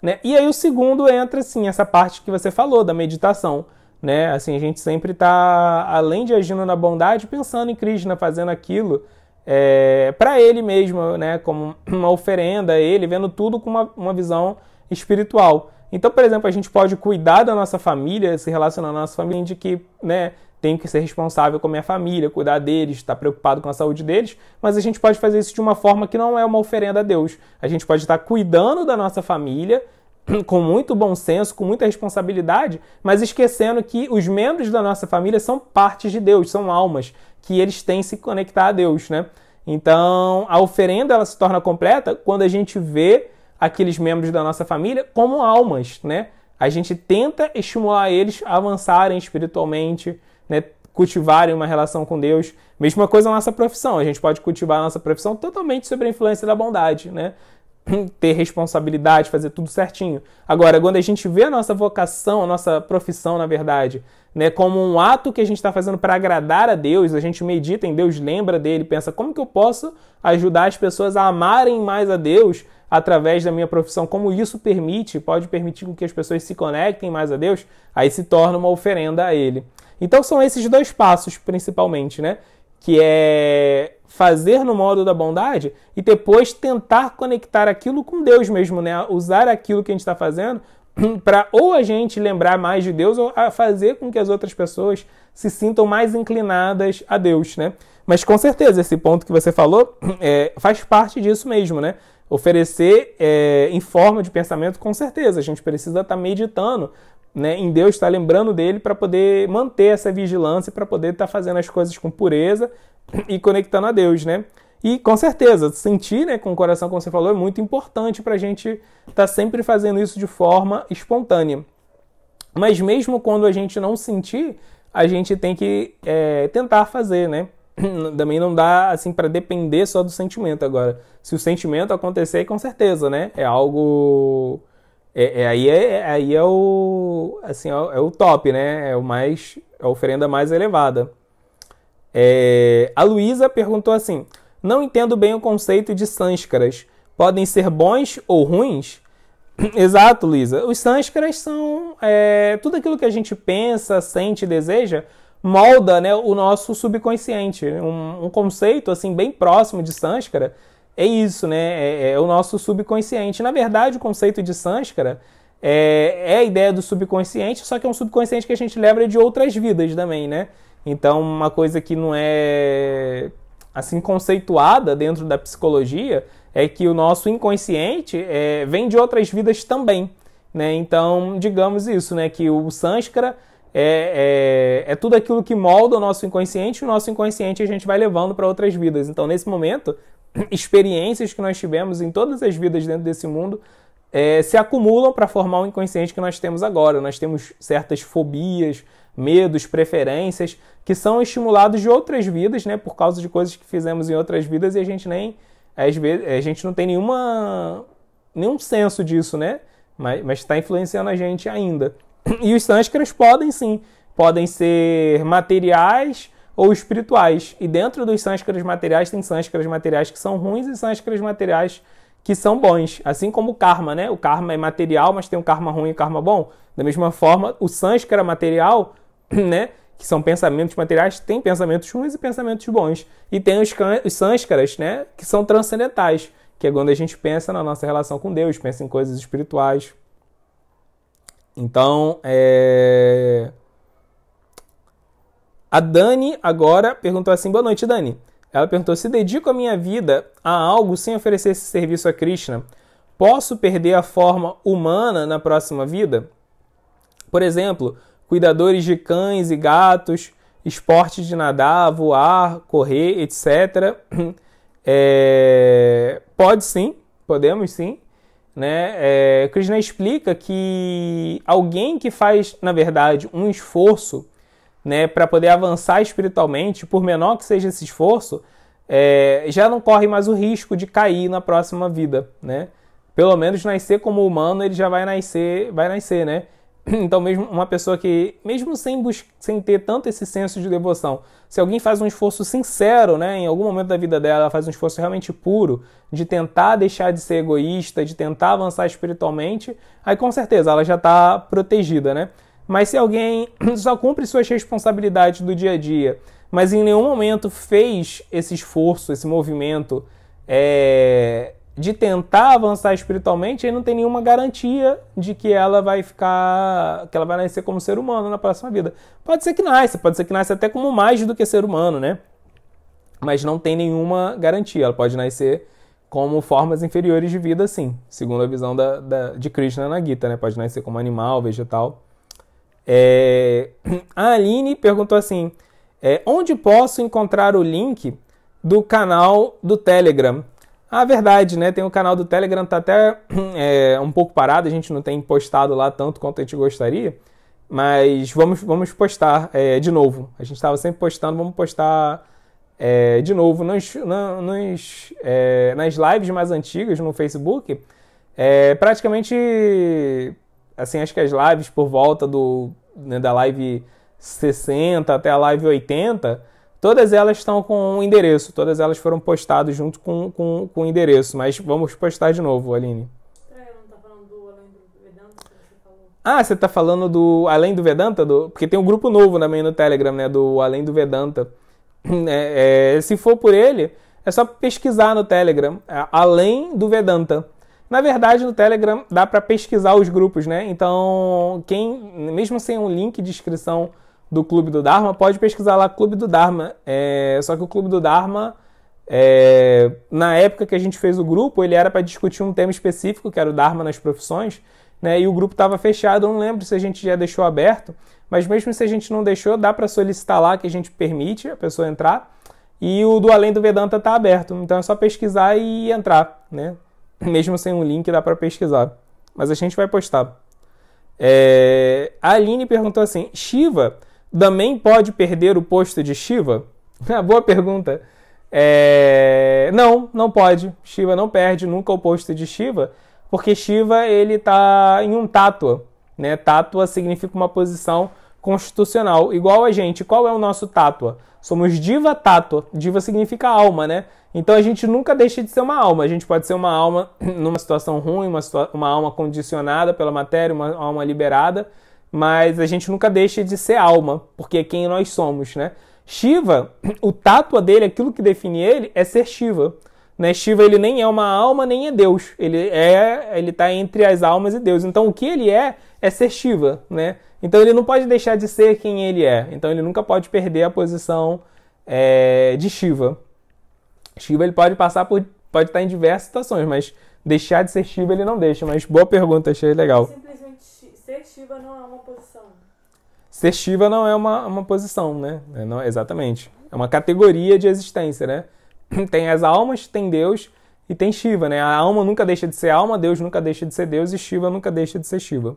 Né? E aí o segundo entra assim essa parte que você falou da meditação, né? Assim a gente sempre está além de agindo na bondade, pensando em Krishna fazendo aquilo é, para ele mesmo, né? Como uma oferenda ele, vendo tudo com uma, uma visão espiritual. Então, por exemplo, a gente pode cuidar da nossa família, se relacionar com a nossa família, de que, né, tenho que ser responsável com a minha família, cuidar deles, estar tá preocupado com a saúde deles, mas a gente pode fazer isso de uma forma que não é uma oferenda a Deus. A gente pode estar cuidando da nossa família, com muito bom senso, com muita responsabilidade, mas esquecendo que os membros da nossa família são partes de Deus, são almas, que eles têm se conectar a Deus, né? Então, a oferenda ela se torna completa quando a gente vê aqueles membros da nossa família como almas, né? A gente tenta estimular eles a avançarem espiritualmente, né? cultivarem uma relação com Deus. Mesma coisa na nossa profissão. A gente pode cultivar a nossa profissão totalmente sobre a influência da bondade, né? Ter responsabilidade, fazer tudo certinho. Agora, quando a gente vê a nossa vocação, a nossa profissão, na verdade, né, como um ato que a gente está fazendo para agradar a Deus, a gente medita em Deus, lembra dele, pensa como que eu posso ajudar as pessoas a amarem mais a Deus através da minha profissão, como isso permite, pode permitir que as pessoas se conectem mais a Deus, aí se torna uma oferenda a Ele. Então são esses dois passos, principalmente, né? Que é fazer no modo da bondade e depois tentar conectar aquilo com Deus mesmo, né? Usar aquilo que a gente está fazendo para ou a gente lembrar mais de Deus ou a fazer com que as outras pessoas se sintam mais inclinadas a Deus, né? Mas com certeza esse ponto que você falou é, faz parte disso mesmo, né? Oferecer é, em forma de pensamento, com certeza. A gente precisa estar tá meditando né, em Deus, estar tá lembrando dele para poder manter essa vigilância, para poder estar tá fazendo as coisas com pureza e conectando a Deus, né? E com certeza, sentir né, com o coração, como você falou, é muito importante para a gente estar tá sempre fazendo isso de forma espontânea. Mas mesmo quando a gente não sentir, a gente tem que é, tentar fazer, né? também não dá assim para depender só do sentimento agora. Se o sentimento acontecer, com certeza, né? É algo é, é aí é, é aí é o assim é, é o top, né? É o mais é a oferenda mais elevada. É, a Luísa perguntou assim: "Não entendo bem o conceito de sânscaras. Podem ser bons ou ruins?" Exato, Luísa. Os sânscaras são é, tudo aquilo que a gente pensa, sente e deseja molda né, o nosso subconsciente. Um, um, conceito assim bem próximo de sânscara é isso, né? É, é, o nosso subconsciente. Na verdade, o conceito de sânscara é, é a ideia do subconsciente, só que é um subconsciente que a gente leva de outras vidas também, né? Então, uma coisa que não é assim conceituada dentro da psicologia é que o nosso inconsciente é, vem de outras vidas também, né? Então, digamos isso, né? Que o sânscara é, é, é, tudo aquilo que molda o nosso inconsciente, e o nosso inconsciente a gente vai levando para outras vidas. Então, nesse momento, experiências que nós tivemos em todas as vidas dentro desse mundo é, se acumulam para formar o inconsciente que nós temos agora. Nós temos certas fobias, medos, preferências que são estimulados de outras vidas, né? Por causa de coisas que fizemos em outras vidas e a gente nem às vezes a gente não tem nenhuma nenhum senso disso, né? Mas está influenciando a gente ainda. E os sânscaras podem sim, podem ser materiais ou espirituais. E dentro dos sânscaras materiais tem sânscaras materiais que são ruins e sânscaras materiais que são bons, assim como o karma, né? O karma é material, mas tem um karma ruim e um karma bom. Da mesma forma, o sânscara material, né, que são pensamentos materiais, tem pensamentos ruins e pensamentos bons. E tem os, os sânscaras, né, que são transcendentais, que é quando a gente pensa na nossa relação com Deus, pensa em coisas espirituais, então, é... a Dani agora perguntou assim: boa noite, Dani. Ela perguntou: se dedico a minha vida a algo sem oferecer esse serviço a Krishna, posso perder a forma humana na próxima vida? Por exemplo, cuidadores de cães e gatos, esporte de nadar, voar, correr, etc. É... Pode sim, podemos sim. Né? É, Krishna explica que alguém que faz, na verdade, um esforço né, para poder avançar espiritualmente, por menor que seja esse esforço, é, já não corre mais o risco de cair na próxima vida, né? Pelo menos nascer como humano, ele já vai nascer, vai nascer, né? Então, mesmo uma pessoa que, mesmo sem, sem ter tanto esse senso de devoção, se alguém faz um esforço sincero, né, em algum momento da vida dela, ela faz um esforço realmente puro de tentar deixar de ser egoísta, de tentar avançar espiritualmente, aí com certeza ela já está protegida, né? Mas se alguém só cumpre suas responsabilidades do dia a dia, mas em nenhum momento fez esse esforço, esse movimento é, de tentar avançar espiritualmente, aí não tem nenhuma garantia de que ela vai ficar, que ela vai nascer como ser humano na próxima vida. Pode ser que nasça, pode ser que nasça até como mais do que ser humano, né? Mas não tem nenhuma garantia. Ela pode nascer como formas inferiores de vida, sim, segundo a visão da, da de Krishna na Gita, né? Pode nascer como animal, vegetal. É... A Aline perguntou assim: é, onde posso encontrar o link do canal do Telegram? Ah, verdade, né? Tem o canal do Telegram, tá até é, um pouco parado, a gente não tem postado lá tanto quanto a gente gostaria, mas vamos, vamos postar é, de novo. A gente estava sempre postando, vamos postar é, de novo nos, é, nas lives mais antigas no Facebook. É, praticamente, assim, acho que as lives por volta do, né, da live 60 até a live 80 Todas elas estão com o um endereço, todas elas foram postadas junto com, com, com o endereço, mas vamos postar de novo, Aline. Ah, você está falando do Além do Vedanta? Do... Porque tem um grupo novo também no Telegram, né? Do Além do Vedanta. É, é, se for por ele, é só pesquisar no Telegram. É, Além do Vedanta. Na verdade, no Telegram dá para pesquisar os grupos, né? Então, quem, mesmo sem um link de inscrição do Clube do Dharma, pode pesquisar lá Clube do Dharma. É, só que o Clube do Dharma, é, na época que a gente fez o grupo, ele era para discutir um tema específico, que era o Dharma nas profissões, né? E o grupo estava fechado, eu não lembro se a gente já deixou aberto, mas mesmo se a gente não deixou, dá para solicitar lá que a gente permite a pessoa entrar. E o do Além do Vedanta está aberto, então é só pesquisar e entrar, né? Mesmo sem um link dá para pesquisar, mas a gente vai postar. É... A Aline perguntou assim: Shiva também pode perder o posto de Shiva? Ah, boa pergunta. É... Não, não pode. Shiva não perde nunca o posto de Shiva, porque Shiva ele está em um tátua. Né? Tátua significa uma posição constitucional, igual a gente. Qual é o nosso tátua? Somos diva tátua. Diva significa alma, né? Então a gente nunca deixa de ser uma alma. A gente pode ser uma alma numa situação ruim, uma, situa uma alma condicionada pela matéria, uma alma liberada mas a gente nunca deixa de ser alma, porque é quem nós somos, né? Shiva, o tátua dele, aquilo que define ele, é ser Shiva. Né? Shiva ele nem é uma alma, nem é Deus. Ele é, ele está entre as almas e Deus. Então o que ele é é ser Shiva, né? Então ele não pode deixar de ser quem ele é. Então ele nunca pode perder a posição é, de Shiva. Shiva ele pode passar por, pode estar em diversas situações, mas deixar de ser Shiva ele não deixa. Mas boa pergunta, achei legal ser Shiva não é uma posição. Ser Shiva não é uma, uma posição, né? É, não, exatamente. É uma categoria de existência, né? Tem as almas, tem Deus e tem Shiva, né? A alma nunca deixa de ser alma, Deus nunca deixa de ser Deus e Shiva nunca deixa de ser Shiva.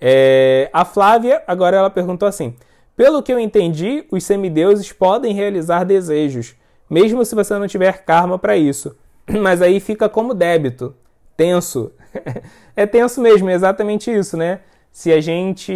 É, a Flávia, agora ela perguntou assim: Pelo que eu entendi, os semideuses podem realizar desejos, mesmo se você não tiver karma para isso. Mas aí fica como débito tenso. é tenso mesmo, é exatamente isso, né? Se a gente.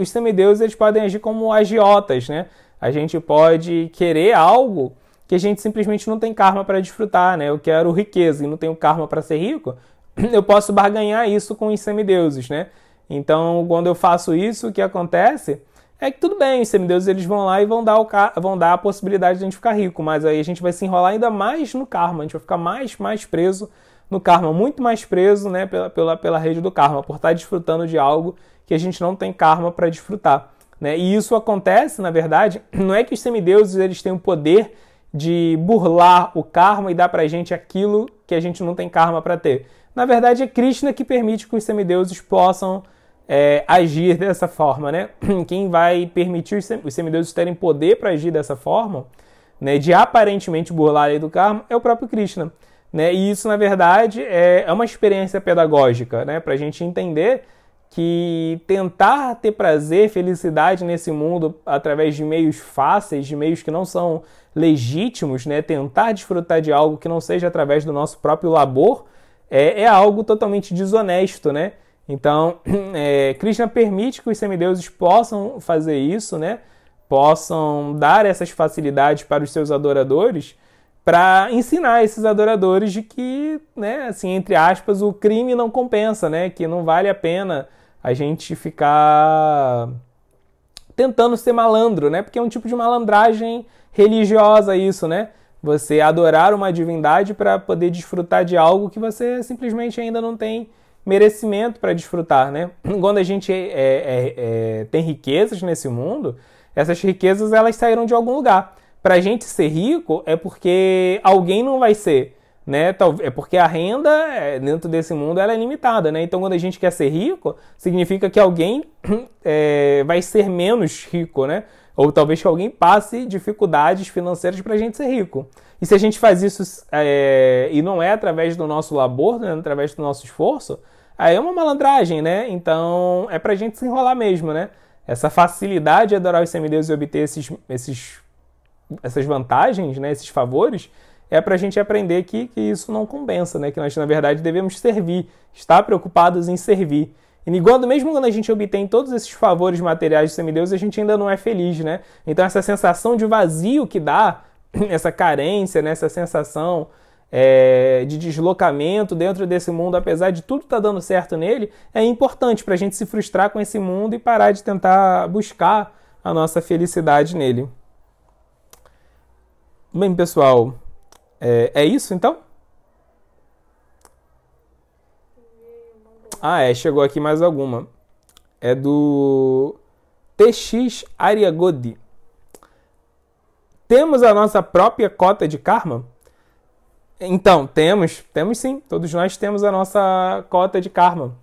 Os, semideuses eles podem agir como agiotas, né? A gente pode querer algo que a gente simplesmente não tem karma para desfrutar, né? Eu quero riqueza e não tenho karma para ser rico, eu posso barganhar isso com os semideuses, né? Então, quando eu faço isso, o que acontece é que tudo bem, os semideuses eles vão lá e vão dar, o vão dar a possibilidade de a gente ficar rico, mas aí a gente vai se enrolar ainda mais no karma, a gente vai ficar mais, mais preso no karma, muito mais preso né, pela, pela, pela rede do karma, por estar tá desfrutando de algo que a gente não tem karma para desfrutar. Né? E isso acontece, na verdade, não é que os semideuses eles têm o poder de burlar o karma e dar para a gente aquilo que a gente não tem karma para ter. Na verdade, é Krishna que permite que os semideuses possam é, agir dessa forma. Né? Quem vai permitir os semideuses terem poder para agir dessa forma, né, de aparentemente burlar a lei do karma, é o próprio Krishna. Né? E isso, na verdade, é, é uma experiência pedagógica, né? para a gente entender que tentar ter prazer, felicidade nesse mundo através de meios fáceis, de meios que não são legítimos, né? tentar desfrutar de algo que não seja através do nosso próprio labor, é, é algo totalmente desonesto. Né? Então, é, Krishna permite que os semideuses possam fazer isso, né? possam dar essas facilidades para os seus adoradores para ensinar esses adoradores de que, né, assim, entre aspas, o crime não compensa, né, que não vale a pena a gente ficar tentando ser malandro, né? Porque é um tipo de malandragem religiosa isso, né? Você adorar uma divindade para poder desfrutar de algo que você simplesmente ainda não tem merecimento para desfrutar, né? Quando a gente é, é, é, é, tem riquezas nesse mundo, essas riquezas elas saíram de algum lugar para a gente ser rico é porque alguém não vai ser, né? É porque a renda é, dentro desse mundo ela é limitada, né? Então quando a gente quer ser rico, significa que alguém é, vai ser menos rico, né? Ou talvez que alguém passe dificuldades financeiras para a gente ser rico. E se a gente faz isso é, e não é através do nosso labor, né? através do nosso esforço, aí é uma malandragem, né? Então é para a gente se enrolar mesmo, né? Essa facilidade de adorar os semideus e obter esses, esses essas vantagens, né, esses favores, é para a gente aprender que, que isso não compensa, né? que nós, na verdade, devemos servir, estar preocupados em servir. E igual, mesmo quando a gente obtém todos esses favores materiais de semideus, a gente ainda não é feliz, né? Então essa sensação de vazio que dá, essa carência, né? essa sensação é, de deslocamento dentro desse mundo, apesar de tudo estar tá dando certo nele, é importante para a gente se frustrar com esse mundo e parar de tentar buscar a nossa felicidade nele. Bem, pessoal, é, é isso então? Ah, é, chegou aqui mais alguma. É do TX Ariagodi. Temos a nossa própria cota de karma? Então, temos, temos sim. Todos nós temos a nossa cota de karma.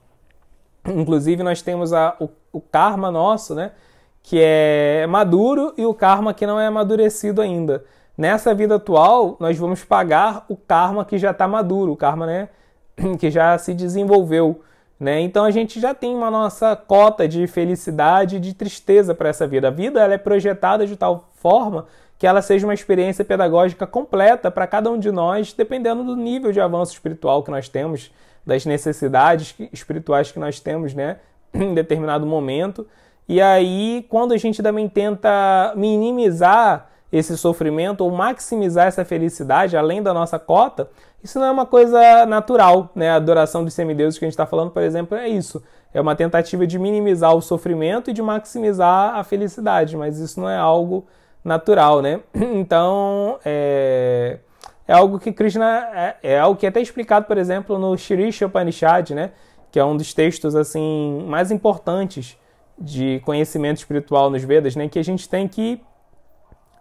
Inclusive, nós temos a, o, o karma nosso, né? Que é maduro e o karma que não é amadurecido ainda. Nessa vida atual, nós vamos pagar o karma que já está maduro, o karma né, que já se desenvolveu. Né? Então a gente já tem uma nossa cota de felicidade e de tristeza para essa vida. A vida ela é projetada de tal forma que ela seja uma experiência pedagógica completa para cada um de nós, dependendo do nível de avanço espiritual que nós temos, das necessidades espirituais que nós temos né? em determinado momento. E aí, quando a gente também tenta minimizar esse sofrimento ou maximizar essa felicidade além da nossa cota, isso não é uma coisa natural, né? A adoração dos semideuses que a gente está falando, por exemplo, é isso. É uma tentativa de minimizar o sofrimento e de maximizar a felicidade, mas isso não é algo natural, né? Então, é, é algo que Krishna é, é algo que é até explicado, por exemplo, no Shirisha Upanishad, né? Que é um dos textos assim mais importantes de conhecimento espiritual nos Vedas, né? Que a gente tem que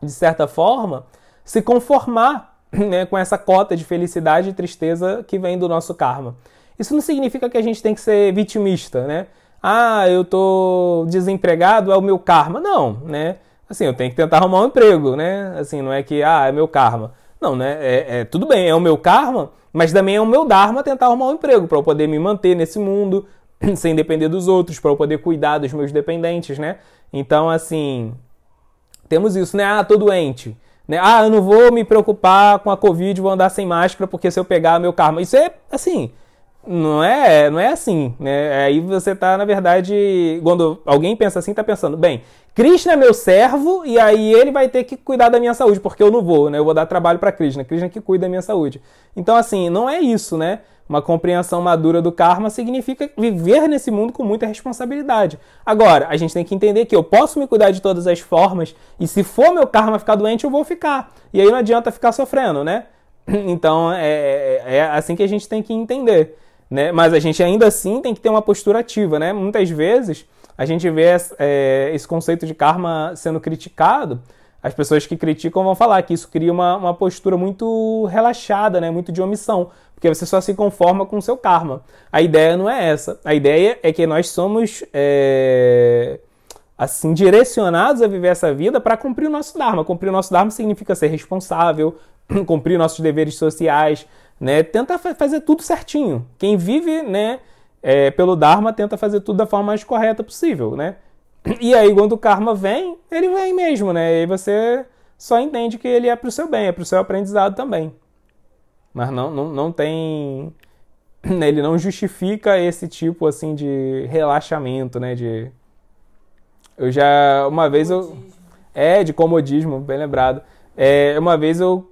de certa forma, se conformar né, com essa cota de felicidade e tristeza que vem do nosso karma. Isso não significa que a gente tem que ser vitimista, né? Ah, eu tô desempregado, é o meu karma. Não, né? Assim, eu tenho que tentar arrumar um emprego, né? Assim, não é que, ah, é meu karma. Não, né? É, é tudo bem, é o meu karma, mas também é o meu dharma tentar arrumar um emprego para eu poder me manter nesse mundo sem depender dos outros, para eu poder cuidar dos meus dependentes, né? Então, assim, temos isso, né? Ah, tô doente. Né? Ah, eu não vou me preocupar com a Covid, vou andar sem máscara porque se eu pegar meu carro. Isso é, assim, não é, não é assim, né? Aí você tá, na verdade, quando alguém pensa assim, tá pensando, bem, Krishna é meu servo e aí ele vai ter que cuidar da minha saúde, porque eu não vou, né? Eu vou dar trabalho para Krishna, Krishna que cuida da minha saúde. Então, assim, não é isso, né? Uma compreensão madura do karma significa viver nesse mundo com muita responsabilidade. Agora, a gente tem que entender que eu posso me cuidar de todas as formas e se for meu karma ficar doente, eu vou ficar. E aí não adianta ficar sofrendo, né? Então, é, é, é assim que a gente tem que entender né? Mas a gente ainda assim tem que ter uma postura ativa, né? Muitas vezes a gente vê é, esse conceito de karma sendo criticado. As pessoas que criticam vão falar que isso cria uma, uma postura muito relaxada, né? Muito de omissão, porque você só se conforma com o seu karma. A ideia não é essa. A ideia é que nós somos é, assim direcionados a viver essa vida para cumprir o nosso dharma. Cumprir o nosso dharma significa ser responsável, cumprir nossos deveres sociais, né? Tenta fazer tudo certinho. Quem vive né, é, pelo Dharma tenta fazer tudo da forma mais correta possível. Né? E aí, quando o karma vem, ele vem mesmo. Né? E aí você só entende que ele é para o seu bem, é para o seu aprendizado também. Mas não, não, não tem. Né, ele não justifica esse tipo assim de relaxamento, né? De, eu já. Uma vez eu. É, de comodismo, bem lembrado. É, uma vez eu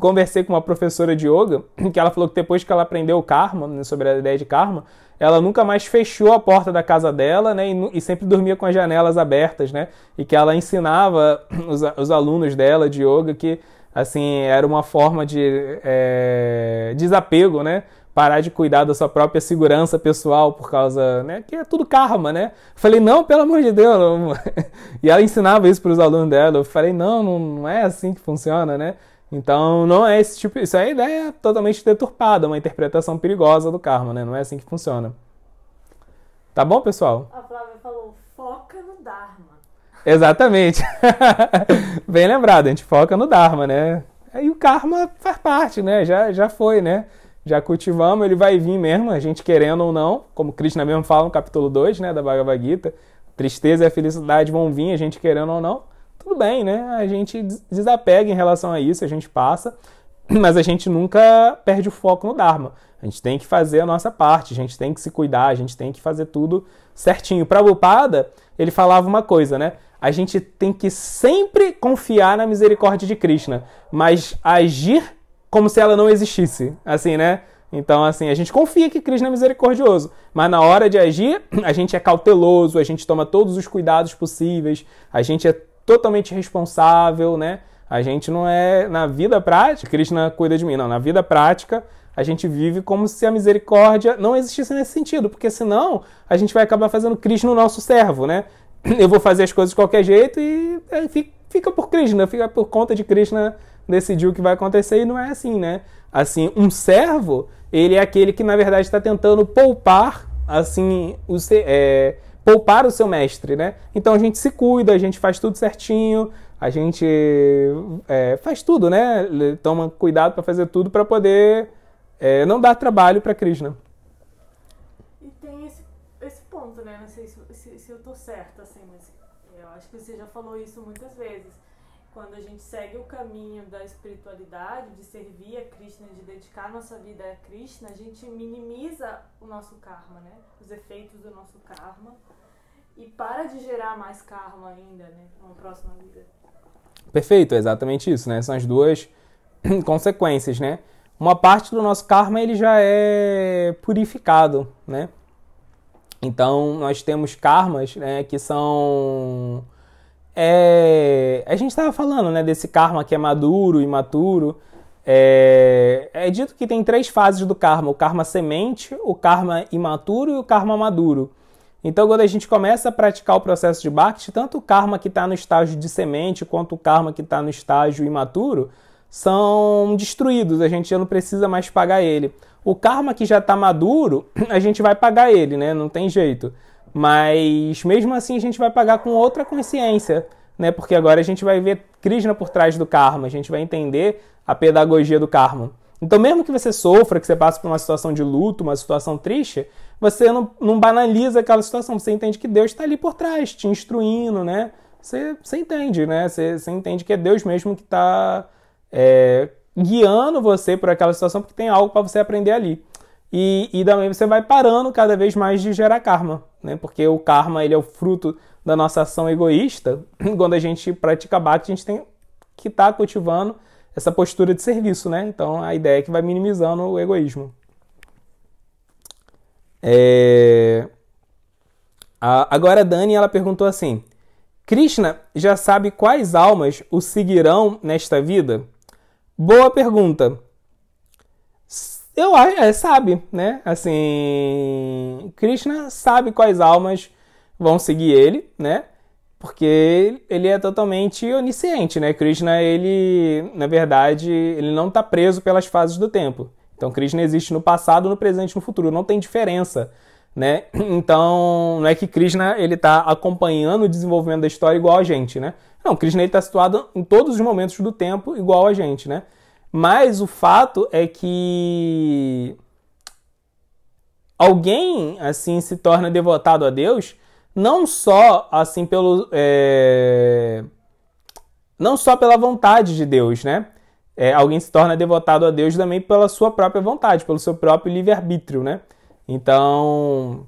conversei com uma professora de yoga, que ela falou que depois que ela aprendeu o karma, né, sobre a ideia de karma, ela nunca mais fechou a porta da casa dela, né, e, e sempre dormia com as janelas abertas, né, e que ela ensinava os, os alunos dela de yoga que, assim, era uma forma de é, desapego, né, parar de cuidar da sua própria segurança pessoal por causa, né, que é tudo karma, né? Falei, não, pelo amor de Deus. Não. E ela ensinava isso para os alunos dela. Eu falei, não, não, não é assim que funciona, né? Então, não é esse tipo. Isso é uma ideia totalmente deturpada, uma interpretação perigosa do karma, né? Não é assim que funciona. Tá bom, pessoal? A Flávia falou: foca no Dharma. Exatamente. Bem lembrado, a gente foca no Dharma, né? E o karma faz parte, né? Já, já foi, né? Já cultivamos, ele vai vir mesmo, a gente querendo ou não, como Krishna mesmo fala no capítulo 2, né, da Bhagavad Gita, tristeza e a felicidade vão vir, a gente querendo ou não tudo bem, né? A gente desapega em relação a isso, a gente passa, mas a gente nunca perde o foco no Dharma. A gente tem que fazer a nossa parte, a gente tem que se cuidar, a gente tem que fazer tudo certinho. Bupada, ele falava uma coisa, né? A gente tem que sempre confiar na misericórdia de Krishna, mas agir como se ela não existisse, assim, né? Então, assim, a gente confia que Krishna é misericordioso, mas na hora de agir, a gente é cauteloso, a gente toma todos os cuidados possíveis, a gente é totalmente responsável, né? A gente não é na vida prática, Krishna cuida de mim, não. Na vida prática, a gente vive como se a misericórdia não existisse nesse sentido, porque senão a gente vai acabar fazendo Krishna o nosso servo, né? Eu vou fazer as coisas de qualquer jeito e é, fica por Krishna, fica por conta de Krishna decidir o que vai acontecer e não é assim, né? Assim, um servo, ele é aquele que na verdade está tentando poupar, assim, o é, poupar o seu mestre, né? Então a gente se cuida, a gente faz tudo certinho, a gente é, faz tudo, né? Toma cuidado para fazer tudo para poder é, não dar trabalho para Krishna. E tem esse, esse ponto, né? Não sei se, se, se eu tô certa, assim, mas eu acho que você já falou isso muitas vezes quando a gente segue o caminho da espiritualidade, de servir a Krishna, de dedicar nossa vida a Krishna, a gente minimiza o nosso karma, né? Os efeitos do nosso karma e para de gerar mais karma ainda, né? Uma próxima vida. Perfeito, é exatamente isso, né? São as duas consequências, né? Uma parte do nosso karma ele já é purificado, né? Então nós temos karmas né, que são é, a gente estava falando né, desse karma que é maduro, imaturo. É, é dito que tem três fases do karma: o karma semente, o karma imaturo e o karma maduro. Então, quando a gente começa a praticar o processo de Bhakti, tanto o karma que está no estágio de semente quanto o karma que está no estágio imaturo são destruídos, a gente já não precisa mais pagar ele. O karma que já está maduro, a gente vai pagar ele, né? Não tem jeito. Mas mesmo assim a gente vai pagar com outra consciência, né? Porque agora a gente vai ver Krishna por trás do karma, a gente vai entender a pedagogia do karma. Então, mesmo que você sofra, que você passe por uma situação de luto, uma situação triste, você não, não banaliza aquela situação, você entende que Deus está ali por trás, te instruindo, né? Você, você entende, né? Você, você entende que é Deus mesmo que está é, guiando você por aquela situação, porque tem algo para você aprender ali. E, e também você vai parando cada vez mais de gerar karma, né? Porque o karma ele é o fruto da nossa ação egoísta. Quando a gente pratica bhakti, a gente tem que estar tá cultivando essa postura de serviço, né? Então a ideia é que vai minimizando o egoísmo. É... A, agora a Dani ela perguntou assim: Krishna já sabe quais almas o seguirão nesta vida? Boa pergunta eu acho, é, sabe, né? Assim, Krishna sabe quais almas vão seguir ele, né? Porque ele é totalmente onisciente, né? Krishna, ele, na verdade, ele não está preso pelas fases do tempo. Então, Krishna existe no passado, no presente e no futuro. Não tem diferença, né? Então, não é que Krishna, ele está acompanhando o desenvolvimento da história igual a gente, né? Não, Krishna, ele está situado em todos os momentos do tempo igual a gente, né? Mas o fato é que alguém assim se torna devotado a Deus não só assim pelo é... não só pela vontade de Deus, né? É, alguém se torna devotado a Deus também pela sua própria vontade, pelo seu próprio livre arbítrio, né? Então,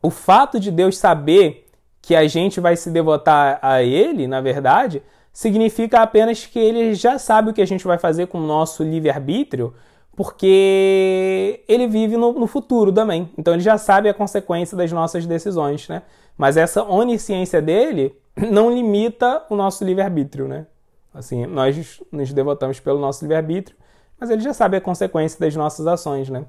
o fato de Deus saber que a gente vai se devotar a Ele, na verdade, significa apenas que ele já sabe o que a gente vai fazer com o nosso livre-arbítrio, porque ele vive no, no, futuro também. Então ele já sabe a consequência das nossas decisões, né? Mas essa onisciência dele não limita o nosso livre-arbítrio, né? Assim, nós nos devotamos pelo nosso livre-arbítrio, mas ele já sabe a consequência das nossas ações, né?